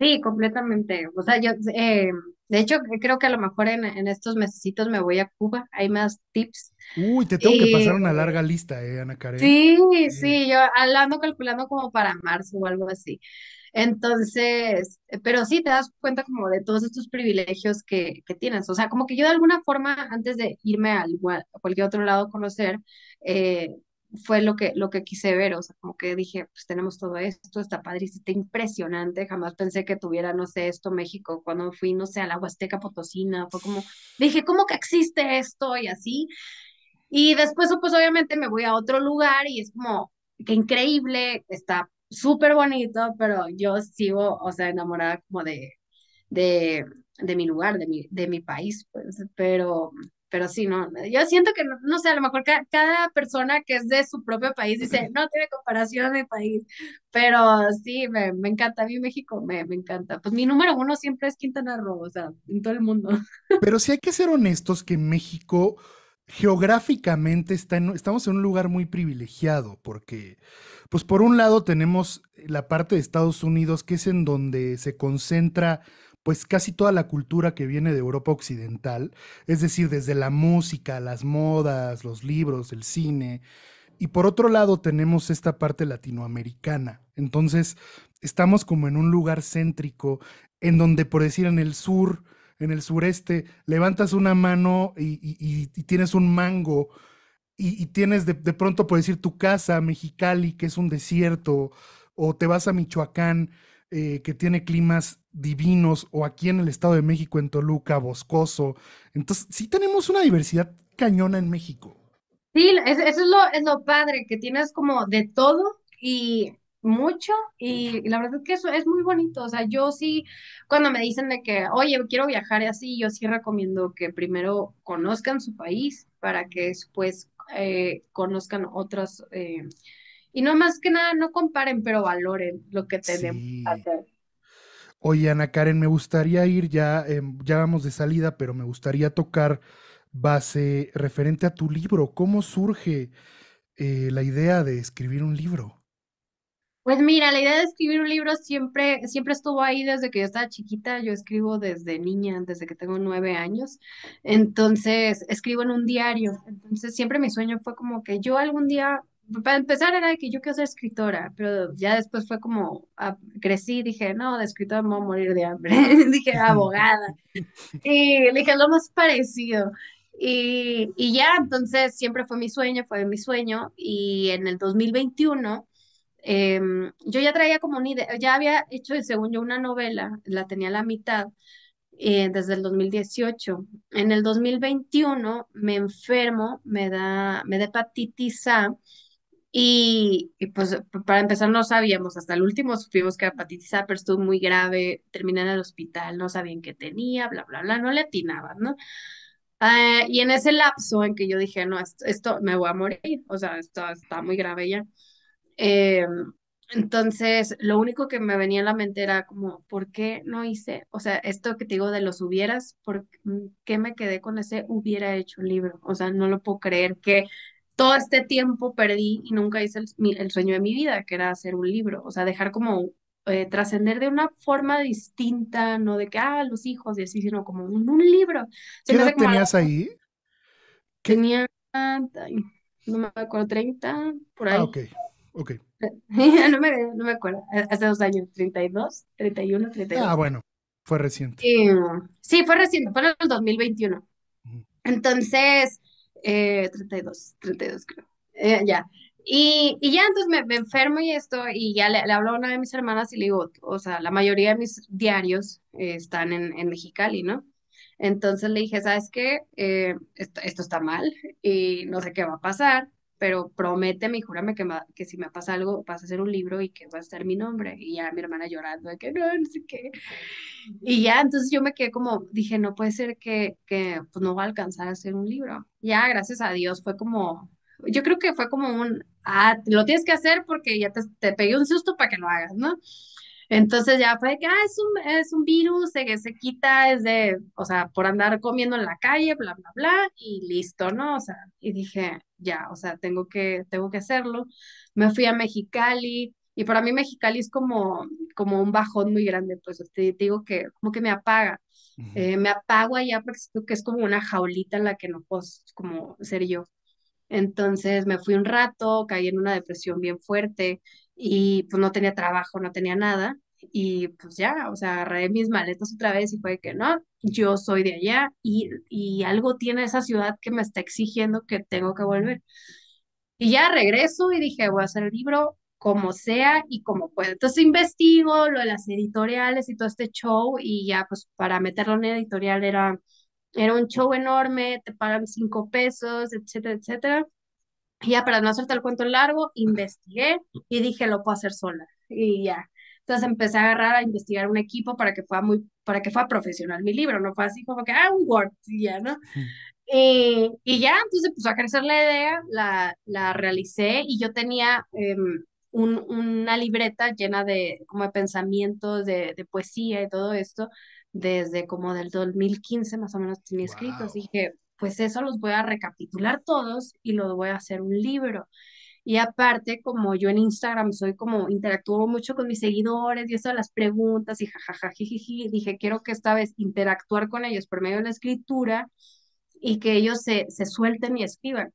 Sí, completamente. O sea, yo, eh, de hecho, creo que a lo mejor en, estos mesecitos me voy a Cuba, hay más tips.
Uy, te tengo que pasar una larga lista, eh, Ana Karen. Sí,
sí, yo ah, ando calculando como para marzo o algo así. Entonces, pero sí te das cuenta como de todos estos privilegios que, tienes. O sea, como que yo de alguna forma, antes de irme a, cualquier otro lado a conocer, eh, fue lo que, lo que quise ver, o sea, como que dije, pues tenemos todo esto, está padrísimo, está impresionante, jamás pensé que tuviera, no sé, esto México, cuando fui, no sé, a la Huasteca Potosina, fue como, dije, ¿cómo que existe esto? Y así. Y después, pues obviamente me voy a otro lugar y es como, que increíble, está súper bonito, pero yo sigo, o sea, enamorada como de, de, mi lugar, de mi, de mi país, pues, pero, pero sí, no, yo siento que, no, sé, a lo mejor cada persona que es de su propio país dice, no tiene comparación de mi país, pero sí, me, encanta, a mí México me, encanta. Pues mi número uno siempre es Quintana Roo, o sea, en todo el
mundo. Pero sí hay que ser honestos que México geográficamente estamos en un lugar muy privilegiado porque, pues por un lado tenemos la parte de Estados Unidos que es en donde se concentra pues casi toda la cultura que viene de Europa Occidental, es decir, desde la música, las modas, los libros, el cine, y por otro lado tenemos esta parte latinoamericana. Entonces, estamos como en un lugar céntrico, en donde, por decir, en el sur, en el sureste, levantas una mano y, tienes un mango y, tienes de, pronto, por decir, tu casa, Mexicali, que es un desierto, o te vas a Michoacán, eh, que tiene climas divinos, o aquí en el Estado de México, en Toluca, boscoso. Entonces, sí tenemos una diversidad cañona en México.
Sí, eso lo, es lo padre, que tienes como de todo y mucho y, la verdad que eso es muy bonito. O sea, yo sí, cuando me dicen de que, oye, quiero viajar así, yo sí recomiendo que primero conozcan su país para que después eh, conozcan otras. Eh, y no más que nada, no comparen, pero valoren lo que tenemos a hacer.
Oye, Ana Karen, me gustaría ir ya, em, ya vamos de salida, pero me gustaría tocar base referente a tu libro. ¿Cómo surge eh, la idea de escribir un libro?
Pues mira, la idea de escribir un libro siempre, siempre estuvo ahí desde que yo estaba chiquita. Yo escribo desde niña, desde que tengo nueve años. Entonces, escribo en un diario. Entonces, siempre mi sueño fue como que yo algún día, para empezar era que yo quiero ser escritora, pero ya después fue como, a, ah, crecí, dije, no, de escritora me voy a morir de hambre. dije, abogada. y dije, lo más parecido. Y, y ya, entonces, siempre fue mi sueño, fue mi sueño. Y en el 2021 Em, yo ya traía como una idea, ya había hecho, según yo, una novela, la tenía a la mitad eh, desde el 2018. En el 2021 me enfermo, me da, me da hepatitis A. Y, pues para empezar no sabíamos, hasta el último supimos que era hepatitis A, pero estuvo muy grave, terminé en el hospital, no sabían qué tenía, bla, bla, bla, no le atinaban, ¿no? Ah, y en ese lapso en que yo dije, no, esto, esto, me voy a morir, o sea, esto está muy grave ya. Eh, entonces, lo único que me venía en la mente era como, ¿por qué no hice? O sea, esto que te digo de los hubieras, ¿por qué me quedé con ese hubiera hecho un libro? O sea, no lo puedo creer que todo este tiempo perdí y nunca hice el, sueño de mi vida, que era hacer un libro. O sea, dejar como eh, trascender de una forma distinta, no de que, ah, los hijos y así, sino como un, libro. ¿Qué edad tenías ahí? Tenía, no me acuerdo, 30, por ah,
ahí ok.
no, me, no, me, acuerdo, hace dos años, 32, 31, 32. Ah,
bueno, fue reciente.
sí, fue reciente, fue en el 2021. Entonces, 32, eh, 32 creo, eh, ya. Y, y, ya entonces me, enfermo y esto, y ya le, hablo a una de mis hermanas y le digo, o sea, la mayoría de mis diarios eh, están en, en Mexicali, ¿no? Entonces le dije, ¿sabes qué? esto, está mal y no sé qué va a pasar pero prométeme y júrame que, que si me pasa algo vas a hacer un libro y que va a estar mi nombre. Y ya mi hermana llorando de que no, no sé qué. Y ya, entonces yo me quedé como, dije, no puede ser que, que pues, no va a alcanzar a hacer un libro. Ya, gracias a Dios, fue como, yo creo que fue como un, ah, lo tienes que hacer porque ya te, te pegué un susto para que lo hagas, ¿no? Entonces ya fue que, ah, es un, es un virus, se, se quita, es de, o sea, por andar comiendo en la calle, bla, bla, bla, y listo, ¿no? O sea, y dije, ya, o sea, tengo que, tengo que hacerlo. Me fui a Mexicali y para mí Mexicali es como, como un bajón muy grande, pues te, digo que como que me apaga. Eh, me apago allá porque es como una jaulita en la que no puedo como ser yo. Entonces me fui un rato, caí en una depresión bien fuerte y pues no tenía trabajo, no tenía nada. Y pues ya, o sea, agarré mis maletas otra vez y fue que no, yo soy de allá y, algo tiene esa ciudad que me está exigiendo que tengo que volver. Y ya regreso y dije, voy a hacer el libro como sea y como pueda. Entonces investigo lo de las editoriales y todo este show y ya pues para meterlo en editorial era, era un show enorme, te pagan cinco pesos, etcétera, etcétera. Y ya para no hacerte el cuento largo, investigué y dije, lo puedo hacer sola. Y ya, entonces empecé a agarrar, a investigar un equipo para que fuera muy, para que fuera profesional mi libro, no fue así como que, ah, un Word, y ya, ¿no? Eh, y ya, entonces empezó a crecer la idea, la, la realicé y yo tenía em, un, una libreta llena de, como de pensamientos, de, de poesía y todo esto, desde como del 2015 más o menos tenía escritos. Dije, pues eso los voy a recapitular todos y los voy a hacer un libro. Y aparte, como yo en Instagram soy como, interactúo mucho con mis seguidores y eso de las preguntas y jajaja, ji. dije, quiero que esta vez interactuar con ellos por medio de la escritura y que ellos se, se suelten y escriban.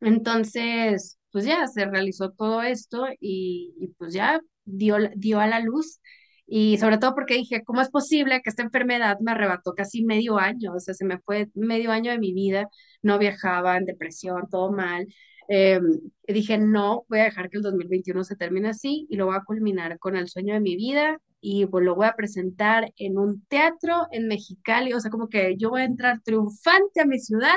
Entonces, pues ya, se realizó todo esto y, y pues ya dio, dio a la luz y sobre todo porque dije, ¿cómo es posible que esta enfermedad me arrebató casi medio año? O sea, se me fue medio año de mi vida, no viajaba en depresión, todo mal. Em, dije, no, voy a dejar que el 2021 se termine así y lo voy a culminar con el sueño de mi vida y pues, lo voy a presentar en un teatro en Mexicali, o sea, como que yo voy a entrar triunfante a mi ciudad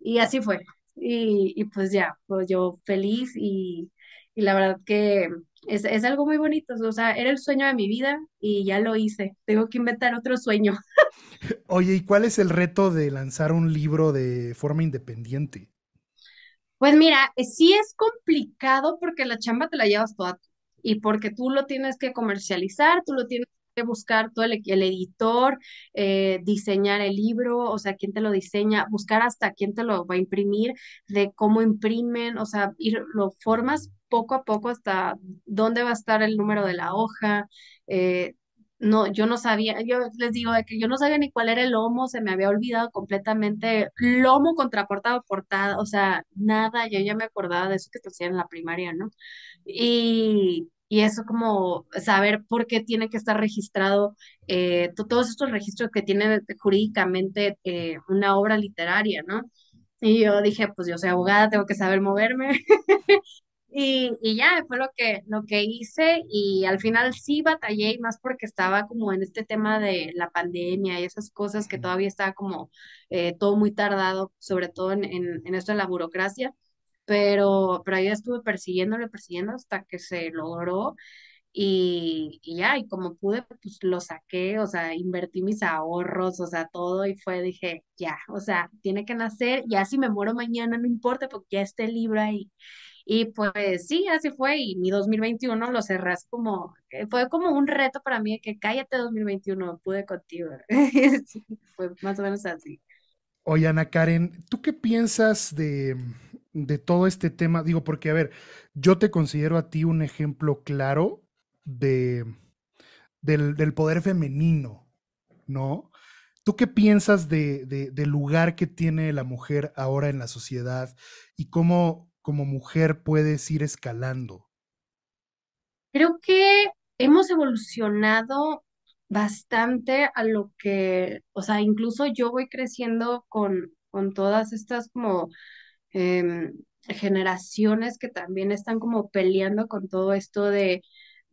y así fue. Y, y pues ya, pues yo feliz y, y la verdad que es, es, algo muy bonito, o sea, era el sueño de mi vida y ya lo hice, tengo que inventar otro sueño.
Oye, ¿y cuál es el reto de lanzar un libro de forma independiente?
Pues mira, eh, sí es complicado porque la chamba te la llevas toda y porque tú lo tienes que comercializar, tú lo tienes que buscar todo e, el, editor, eh, diseñar el libro, o sea, quién te lo diseña, buscar hasta quién te lo va a imprimir, de cómo imprimen, o sea, lo formas poco a poco hasta dónde va a estar el número de la hoja, eh, no, yo no sabía, yo les digo de que yo no sabía ni cuál era el lomo, se me había olvidado completamente, lomo contra portada, portada, o sea, nada, yo ya me acordaba de eso que te hacía en la primaria, ¿no? Y, eso como saber por qué tiene que estar registrado eh, todos estos registros que tiene jurídicamente eh, una obra literaria, ¿no? Y yo dije, pues yo soy abogada, tengo que saber moverme. Y, y, ya fue lo que, lo que hice y al final sí batallé más porque estaba como en este tema de la pandemia y esas cosas que todavía estaba como eh, todo muy tardado, sobre todo en, en, esto de la burocracia, pero, pero ahí estuve persiguiéndolo, persiguiendo hasta que se logró y, y ya, y como pude, pues lo saqué, o sea, invertí mis ahorros, o sea, todo y fue, dije, ya, o sea, tiene que nacer, ya si me muero mañana, no importa porque ya está el libro ahí. Y pues sí, así fue. Y mi 2021 lo cerras como, eh, fue como un reto para mí que cállate 2021, pude contigo. fue más o menos así.
Oye, Ana Karen, ¿tú qué piensas de, todo este tema? Digo, porque, a ver, yo te considero a ti un ejemplo claro de, del, poder femenino, ¿no? ¿Tú qué piensas del lugar que tiene la mujer ahora en la sociedad y cómo, como mujer puedes ir escalando?
Creo que hemos evolucionado bastante a lo que, o sea, incluso yo voy creciendo con, con todas estas como em, generaciones que también están como peleando con todo esto de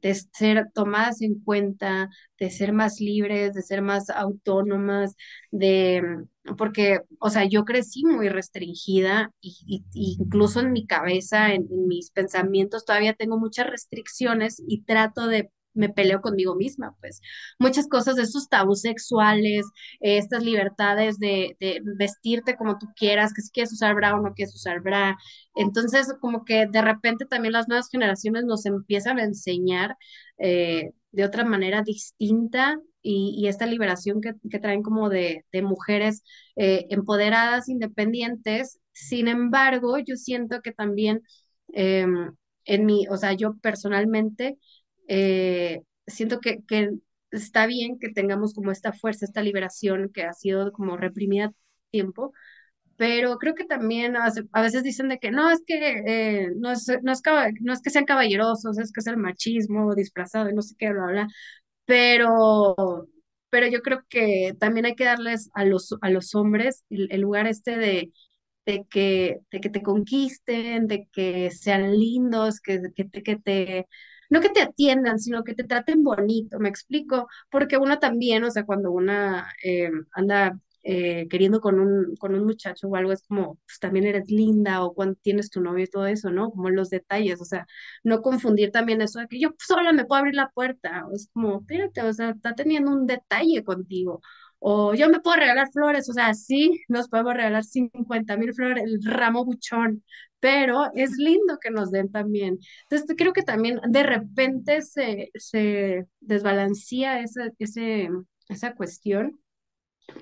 de ser tomadas en cuenta, de ser más libres, de ser más autónomas, de mm, porque, o sea, yo crecí muy restringida y, incluso en mi cabeza, en mis pensamientos, todavía tengo muchas restricciones y trato de me peleo conmigo misma, pues muchas cosas de esos tabús sexuales, estas libertades de, vestirte como tú quieras, que si quieres usar bra o no quieres usar bra. Entonces, como que de repente también las nuevas generaciones nos empiezan a enseñar eh, de otra manera distinta y, esta liberación que, traen como de, mujeres eh, empoderadas, independientes. Sin embargo, yo siento que también em, en mi, o sea, yo personalmente, eh, siento que, que, está bien que tengamos como esta fuerza, esta liberación que ha sido como reprimida tiempo, pero creo que también a veces dicen de que no, es que eh, no, es, no, es, no, es, que sean caballerosos, es que es el machismo disfrazado y no sé qué, bla, bla, pero, pero yo creo que también hay que darles a los, a los hombres el, lugar este de, de que, de que te conquisten, de que sean lindos, que, que, que te, no que te atiendan, sino que te traten bonito, me explico, porque uno también, o sea, cuando una eh, anda eh, queriendo con un, con un muchacho o algo, es como, pues también eres linda o cuando tienes tu novio y todo eso, ¿no? Como los detalles, o sea, no confundir también eso de que yo pues, solo me puedo abrir la puerta, es como, fíjate, o sea, está teniendo un detalle contigo, o yo me puedo regalar flores, o sea, sí, nos podemos regalar 50 mil flores, el ramo buchón, pero es lindo que nos den también. Entonces, creo que también de repente se, se desbalancea esa, esa cuestión,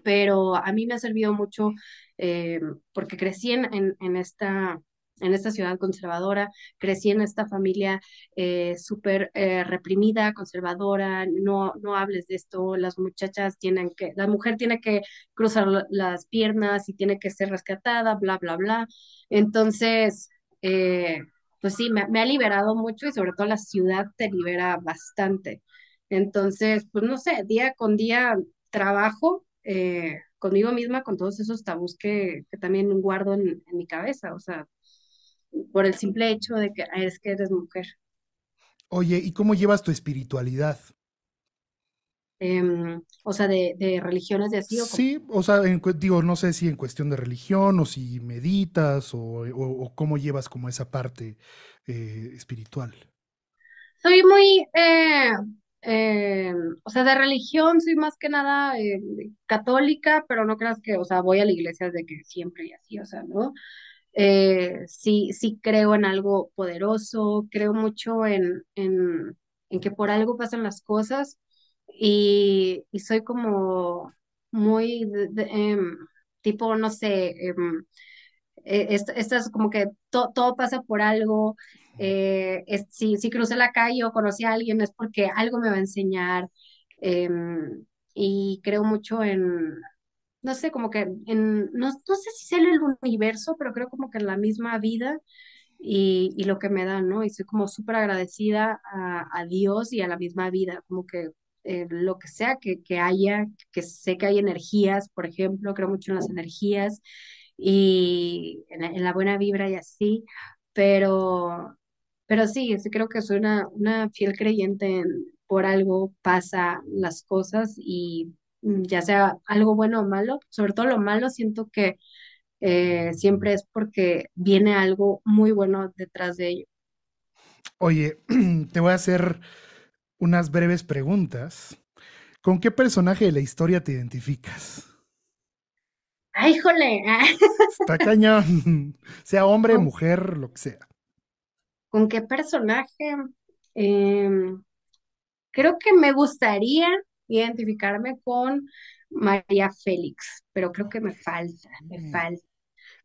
pero a mí me ha servido mucho eh, porque crecí en esta en esta ciudad conservadora, crecí en esta familia eh, súper eh, reprimida, conservadora, no, no hables de esto, las muchachas tienen que, la mujer tiene que cruzar las piernas y tiene que ser rescatada, bla, bla, bla. Entonces, eh, pues sí, me, ha liberado mucho y sobre todo la ciudad te libera bastante. Entonces, pues no sé, día con día trabajo conmigo misma con todos esos tabús que, también guardo en, en, mi cabeza. O sea, por el simple hecho de que es que eres mujer.
Oye, ¿y cómo llevas tu espiritualidad?
Em, o sea, de, de, religiones de así. ¿o sí, o sea,
digo, no sé si en cuestión de religión o si meditas o, cómo llevas como esa parte eh, espiritual.
Soy muy, eh, em, o sea, de religión soy más que nada eh, católica, pero no creas que, o sea, voy a la iglesia desde que siempre y así, o sea, ¿no? Eh, sí, sí creo en algo poderoso, creo mucho en, en, que por algo pasan las cosas y, y soy como muy em, tipo, no sé, em, e, esto es como que todo pasa por algo. Eh, si, crucé la calle o conocí a alguien es porque algo me va a enseñar. Em, y creo mucho en, no sé, como que en, no, sé si en el universo, pero creo como que en la misma vida y, y lo que me da ¿no? Y soy como súper agradecida a, Dios y a la misma vida, como que eh, lo que sea que, que haya, que sé que hay energías, por ejemplo, creo mucho en las energías y en, la buena vibra y así, pero, pero sí, creo que soy una, una fiel creyente en por algo pasa las cosas y Mm, ya sea algo bueno o malo, sobre todo lo malo, siento que eh, siempre es porque viene algo muy bueno detrás de ello.
Oye, te voy a hacer unas breves preguntas. ¿Con qué personaje de la historia te identificas?
¡Ay, ah, jole! Ah. Está
cañón. Sea hombre, mujer, lo que sea.
¿Con qué personaje? Em, creo que me gustaría identificarme con María Félix, pero creo que me falta, me mm. falta.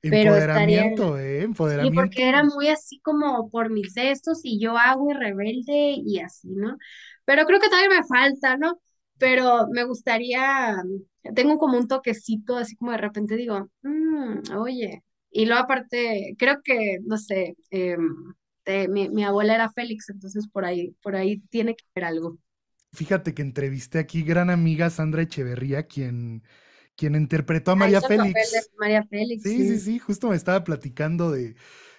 Pero empoderamiento,
estaría... eh, empoderamiento. Y porque
era muy así como por mis gestos y yo hago y rebelde y así, ¿no? Pero creo que todavía me falta, ¿no? Pero me gustaría, tengo como un toquecito, así como de repente digo, mm, oye, y luego aparte, creo que, no sé, em, mi, mi, abuela era Félix, entonces por ahí, por ahí tiene que haber algo
fíjate que entrevisté aquí gran amiga Sandra Echeverría, quien, quien interpretó a María Félix. Sí, sí, sí, justo me estaba platicando de,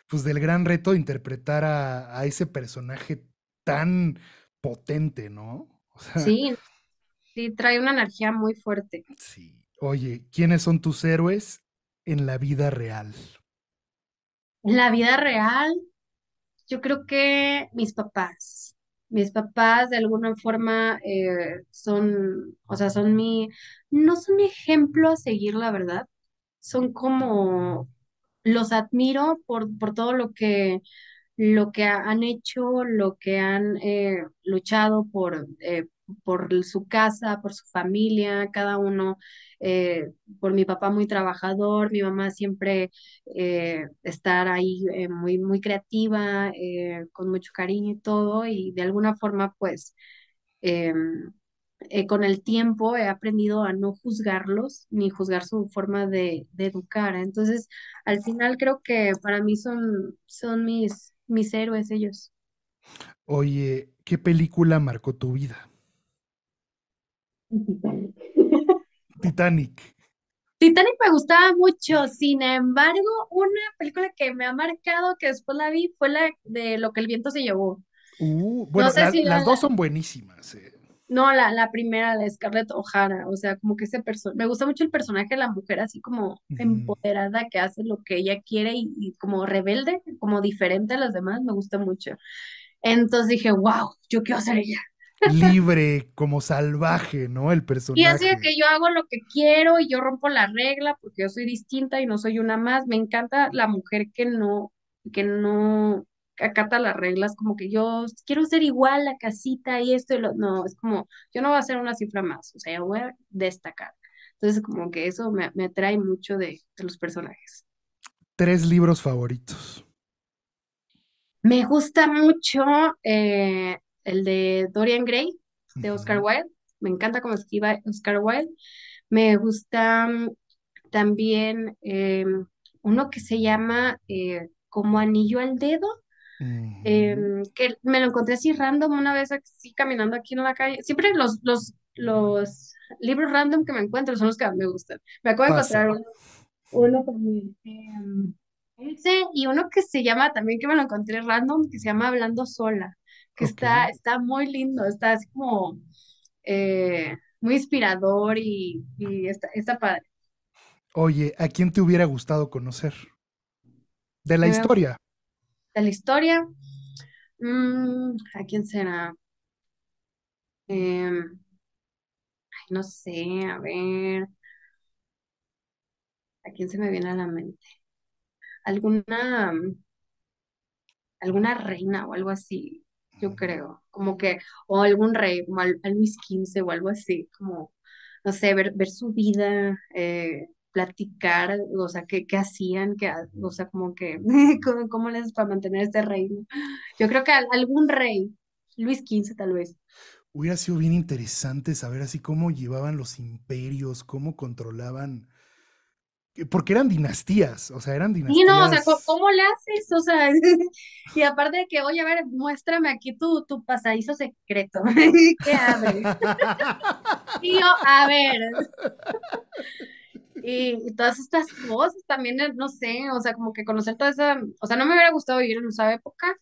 pues, del gran reto de interpretar a, ese personaje tan potente, ¿no? sí,
sí, trae una energía muy fuerte. Sí.
Oye, ¿quiénes son tus héroes en la vida real?
En la vida real, yo creo que mis papás mis papás de alguna forma eh, son, o sea, son mi, no son ejemplo a seguir, la verdad, son como, los admiro por, por todo lo que, lo que han hecho, lo que han eh, luchado por, eh, por su casa, por su familia, cada uno, eh, por mi papá muy trabajador, mi mamá siempre eh, estar ahí eh, muy, muy creativa, con mucho cariño y todo, y de alguna forma, pues, em, con el tiempo he aprendido a no juzgarlos ni juzgar su forma de, de educar. Entonces, al final creo que para mí son, son mis, mis héroes ellos.
Oye, ¿qué película marcó tu vida? Titanic.
Titanic. me gustaba mucho, sin embargo, una película que me ha marcado, que después la vi, fue la de Lo que el viento se llevó.
Uh, las dos son buenísimas. Eh.
No, la, la primera, la de Scarlett O'Hara, o sea, como que ese personaje, me gusta mucho el personaje de la mujer así como empoderada, que hace lo que ella quiere y, y, como rebelde, como diferente a las demás, me gusta mucho. Entonces dije, wow, yo quiero ser ella
libre, como salvaje, ¿no? El personaje. Y así
es que yo hago lo que quiero y yo rompo la regla porque yo soy distinta y no soy una más. Me encanta la mujer que no, que no acata las reglas, como que yo quiero ser igual la casita y esto No, es como, yo no voy a ser una cifra más, o sea, yo voy a destacar. Entonces, como que eso me, me atrae mucho de, los personajes.
Tres libros favoritos.
Me gusta mucho eh, el de Dorian Gray, de Oscar Wilde. Me encanta cómo escriba Oscar Wilde. Me gusta mm, también em, uno que se llama eh, Como Anillo al Dedo, em, que me lo encontré así random una vez así caminando aquí en la calle. Siempre los, los, los libros random que me encuentro son los que me gustan. Me acabo de encontrar uno, uno también. Em, y uno que se llama también, que me lo encontré random, que se llama Hablando Sola que está, está muy lindo, está así como eh, muy inspirador y, está, padre.
Oye, ¿a quién te hubiera gustado conocer? De la pues, historia.
De la historia. Mm, ¿A quién será? Em, ay, no sé, a ver. ¿A quién se me viene a la mente? ¿Alguna, alguna reina o algo así? yo creo, como que, o algún rey, como al Luis XV o algo así, como, no sé, ver, su vida, eh, platicar, o sea, qué, hacían, o sea, como que, cómo, cómo les para mantener este reino. Yo creo que algún rey, Luis XV tal vez.
Hubiera sido bien interesante saber así cómo llevaban los imperios, cómo controlaban porque eran dinastías, o sea, eran dinastías. Y no, o sea,
¿cómo, le haces? O sea, y aparte de que, oye, a ver, muéstrame aquí tu, tu pasadizo secreto, ¿qué abres? y a ver. y, todas estas cosas también, eh, no sé, o sea, como que conocer toda esa, o sea, no me hubiera gustado vivir en esa época,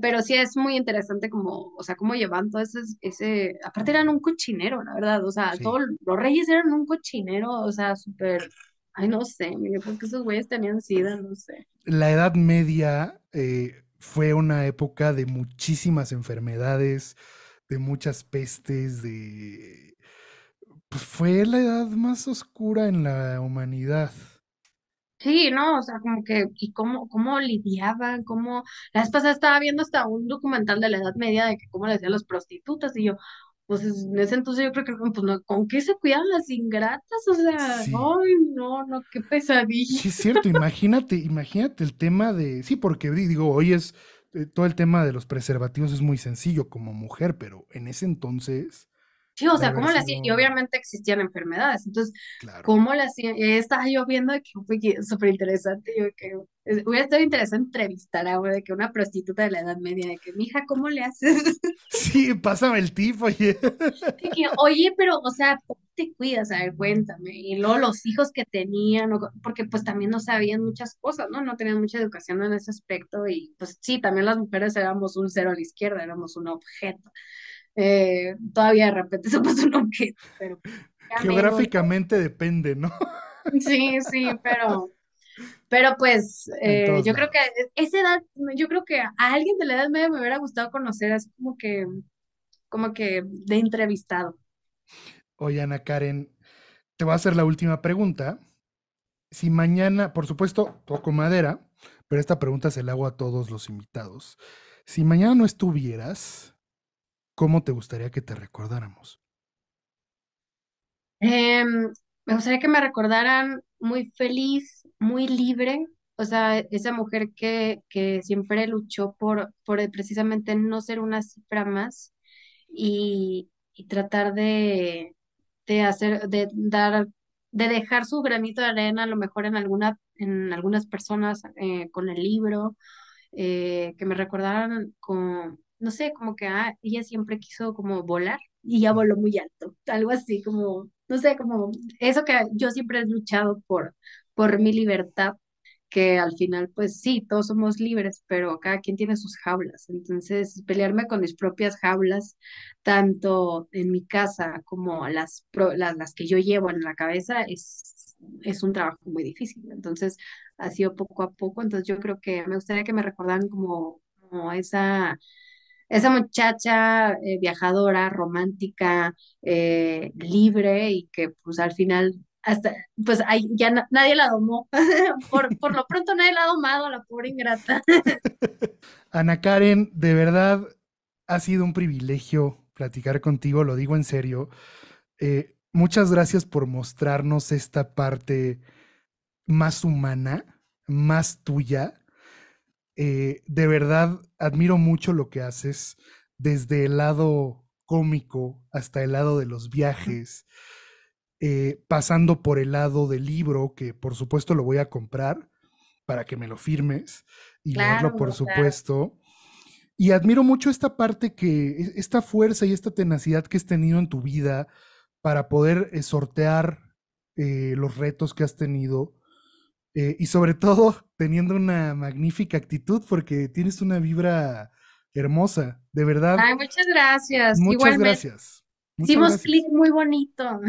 pero sí es muy interesante como, o sea, cómo llevan todo ese, aparte eran un cochinero, la verdad, o sea, todos los reyes eran un cochinero, o sea, súper Ay, no sé, porque esos güeyes tenían sida, no sé.
La Edad Media eh, fue una época de muchísimas enfermedades, de muchas pestes, de... Pues, fue la edad más oscura en la humanidad.
Sí, no, o sea, como que, y cómo, cómo lidiaban, cómo, la vez estaba viendo hasta un documental de la Edad Media de que cómo le decían los prostitutas, y yo, pues en ese entonces yo creo que, pues, ¿con qué se cuidan las ingratas? O sea, ay, no, no, qué pesadilla. Sí, es cierto,
imagínate, imagínate el tema de, sí, porque digo, hoy es, eh, todo el tema de los preservativos es muy sencillo como mujer, pero en ese entonces
Sí, o sea, ¿cómo la hacían? Y obviamente existían enfermedades. Entonces, ¿cómo la hacían? Eh, estaba yo viendo que fue súper interesante. Yo Hubiera estado interesante entrevistar a de que una prostituta de la Edad Media, de que, mija, ¿cómo le haces?
Sí, pásame el tip oye.
oye, pero, o sea, te cuidas? A ver, cuéntame. Y luego los hijos que tenían, porque pues también no sabían muchas cosas, ¿no? No tenían mucha educación en ese aspecto. Y pues sí, también las mujeres éramos un cero a la izquierda, éramos un objeto. Eh, todavía de repente se pasa un objeto, Geográficamente
depende, ¿no?
Sí, sí, pero... Pero pues eh, yo creo que esa edad, yo creo que a alguien de la edad media me hubiera gustado conocer, así como que, como que de entrevistado.
Oye, Ana Karen, te voy a hacer la última pregunta. Si mañana, por supuesto, poco madera, pero esta pregunta se la hago a todos los invitados. Si mañana no estuvieras, ¿cómo te gustaría que te recordáramos?
Em, me gustaría que me recordaran muy feliz, muy libre, o sea, esa mujer que, siempre luchó por, por precisamente no ser una cifra más y, tratar de, hacer, de dar, de dejar su granito de arena a lo mejor en alguna, en algunas personas eh, con el libro, eh, que me recordaran con, no sé, como que ah, ella siempre quiso como volar y ya voló muy alto, algo así como, no sé, como eso que yo siempre he luchado por, por mi libertad, que al final pues sí, todos somos libres, pero cada quien tiene sus jaulas, entonces pelearme con mis propias jaulas, tanto en mi casa como las, las, las que yo llevo en la cabeza, es, es un trabajo muy difícil, entonces ha sido poco a poco, entonces yo creo que me gustaría que me recordaran como, como esa esa muchacha eh, viajadora, romántica, eh, libre y que pues al final hasta, pues ahí ya nadie la domó. por, lo pronto nadie la ha domado a la pobre ingrata.
Ana Karen, de verdad ha sido un privilegio platicar contigo, lo digo en serio. Eh, muchas gracias por mostrarnos esta parte más humana, más tuya, eh, de verdad admiro mucho lo que haces, desde el lado cómico hasta el lado de los viajes, eh, pasando por el lado del libro, que por supuesto lo voy a comprar para que me lo firmes
y leerlo, por supuesto.
Y admiro mucho esta parte que, e, esta fuerza y esta tenacidad que has tenido en tu vida para poder eh, sortear los retos que has tenido. y sobre todo, teniendo una magnífica actitud porque tienes una vibra hermosa, de verdad. Ay,
muchas gracias. Muchas gracias. Hicimos clic muy bonito.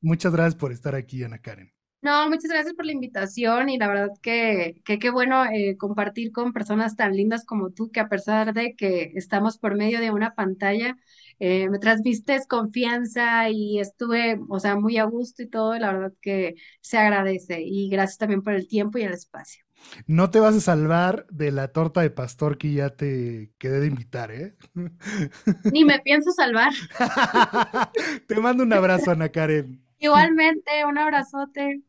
Muchas gracias por estar aquí, Ana Karen.
No, muchas gracias por la invitación y la verdad que qué bueno eh, compartir con personas tan lindas como tú que a pesar de que estamos por medio de una pantalla, eh, me transmites confianza y estuve, o sea, muy a gusto y todo, y la verdad que se agradece. Y gracias también por el tiempo y el espacio.
No te vas a salvar de la torta de pastor que ya te quedé de invitar, ¿eh?
Ni me pienso salvar.
te mando un abrazo, Ana Karen.
Igualmente, un abrazote.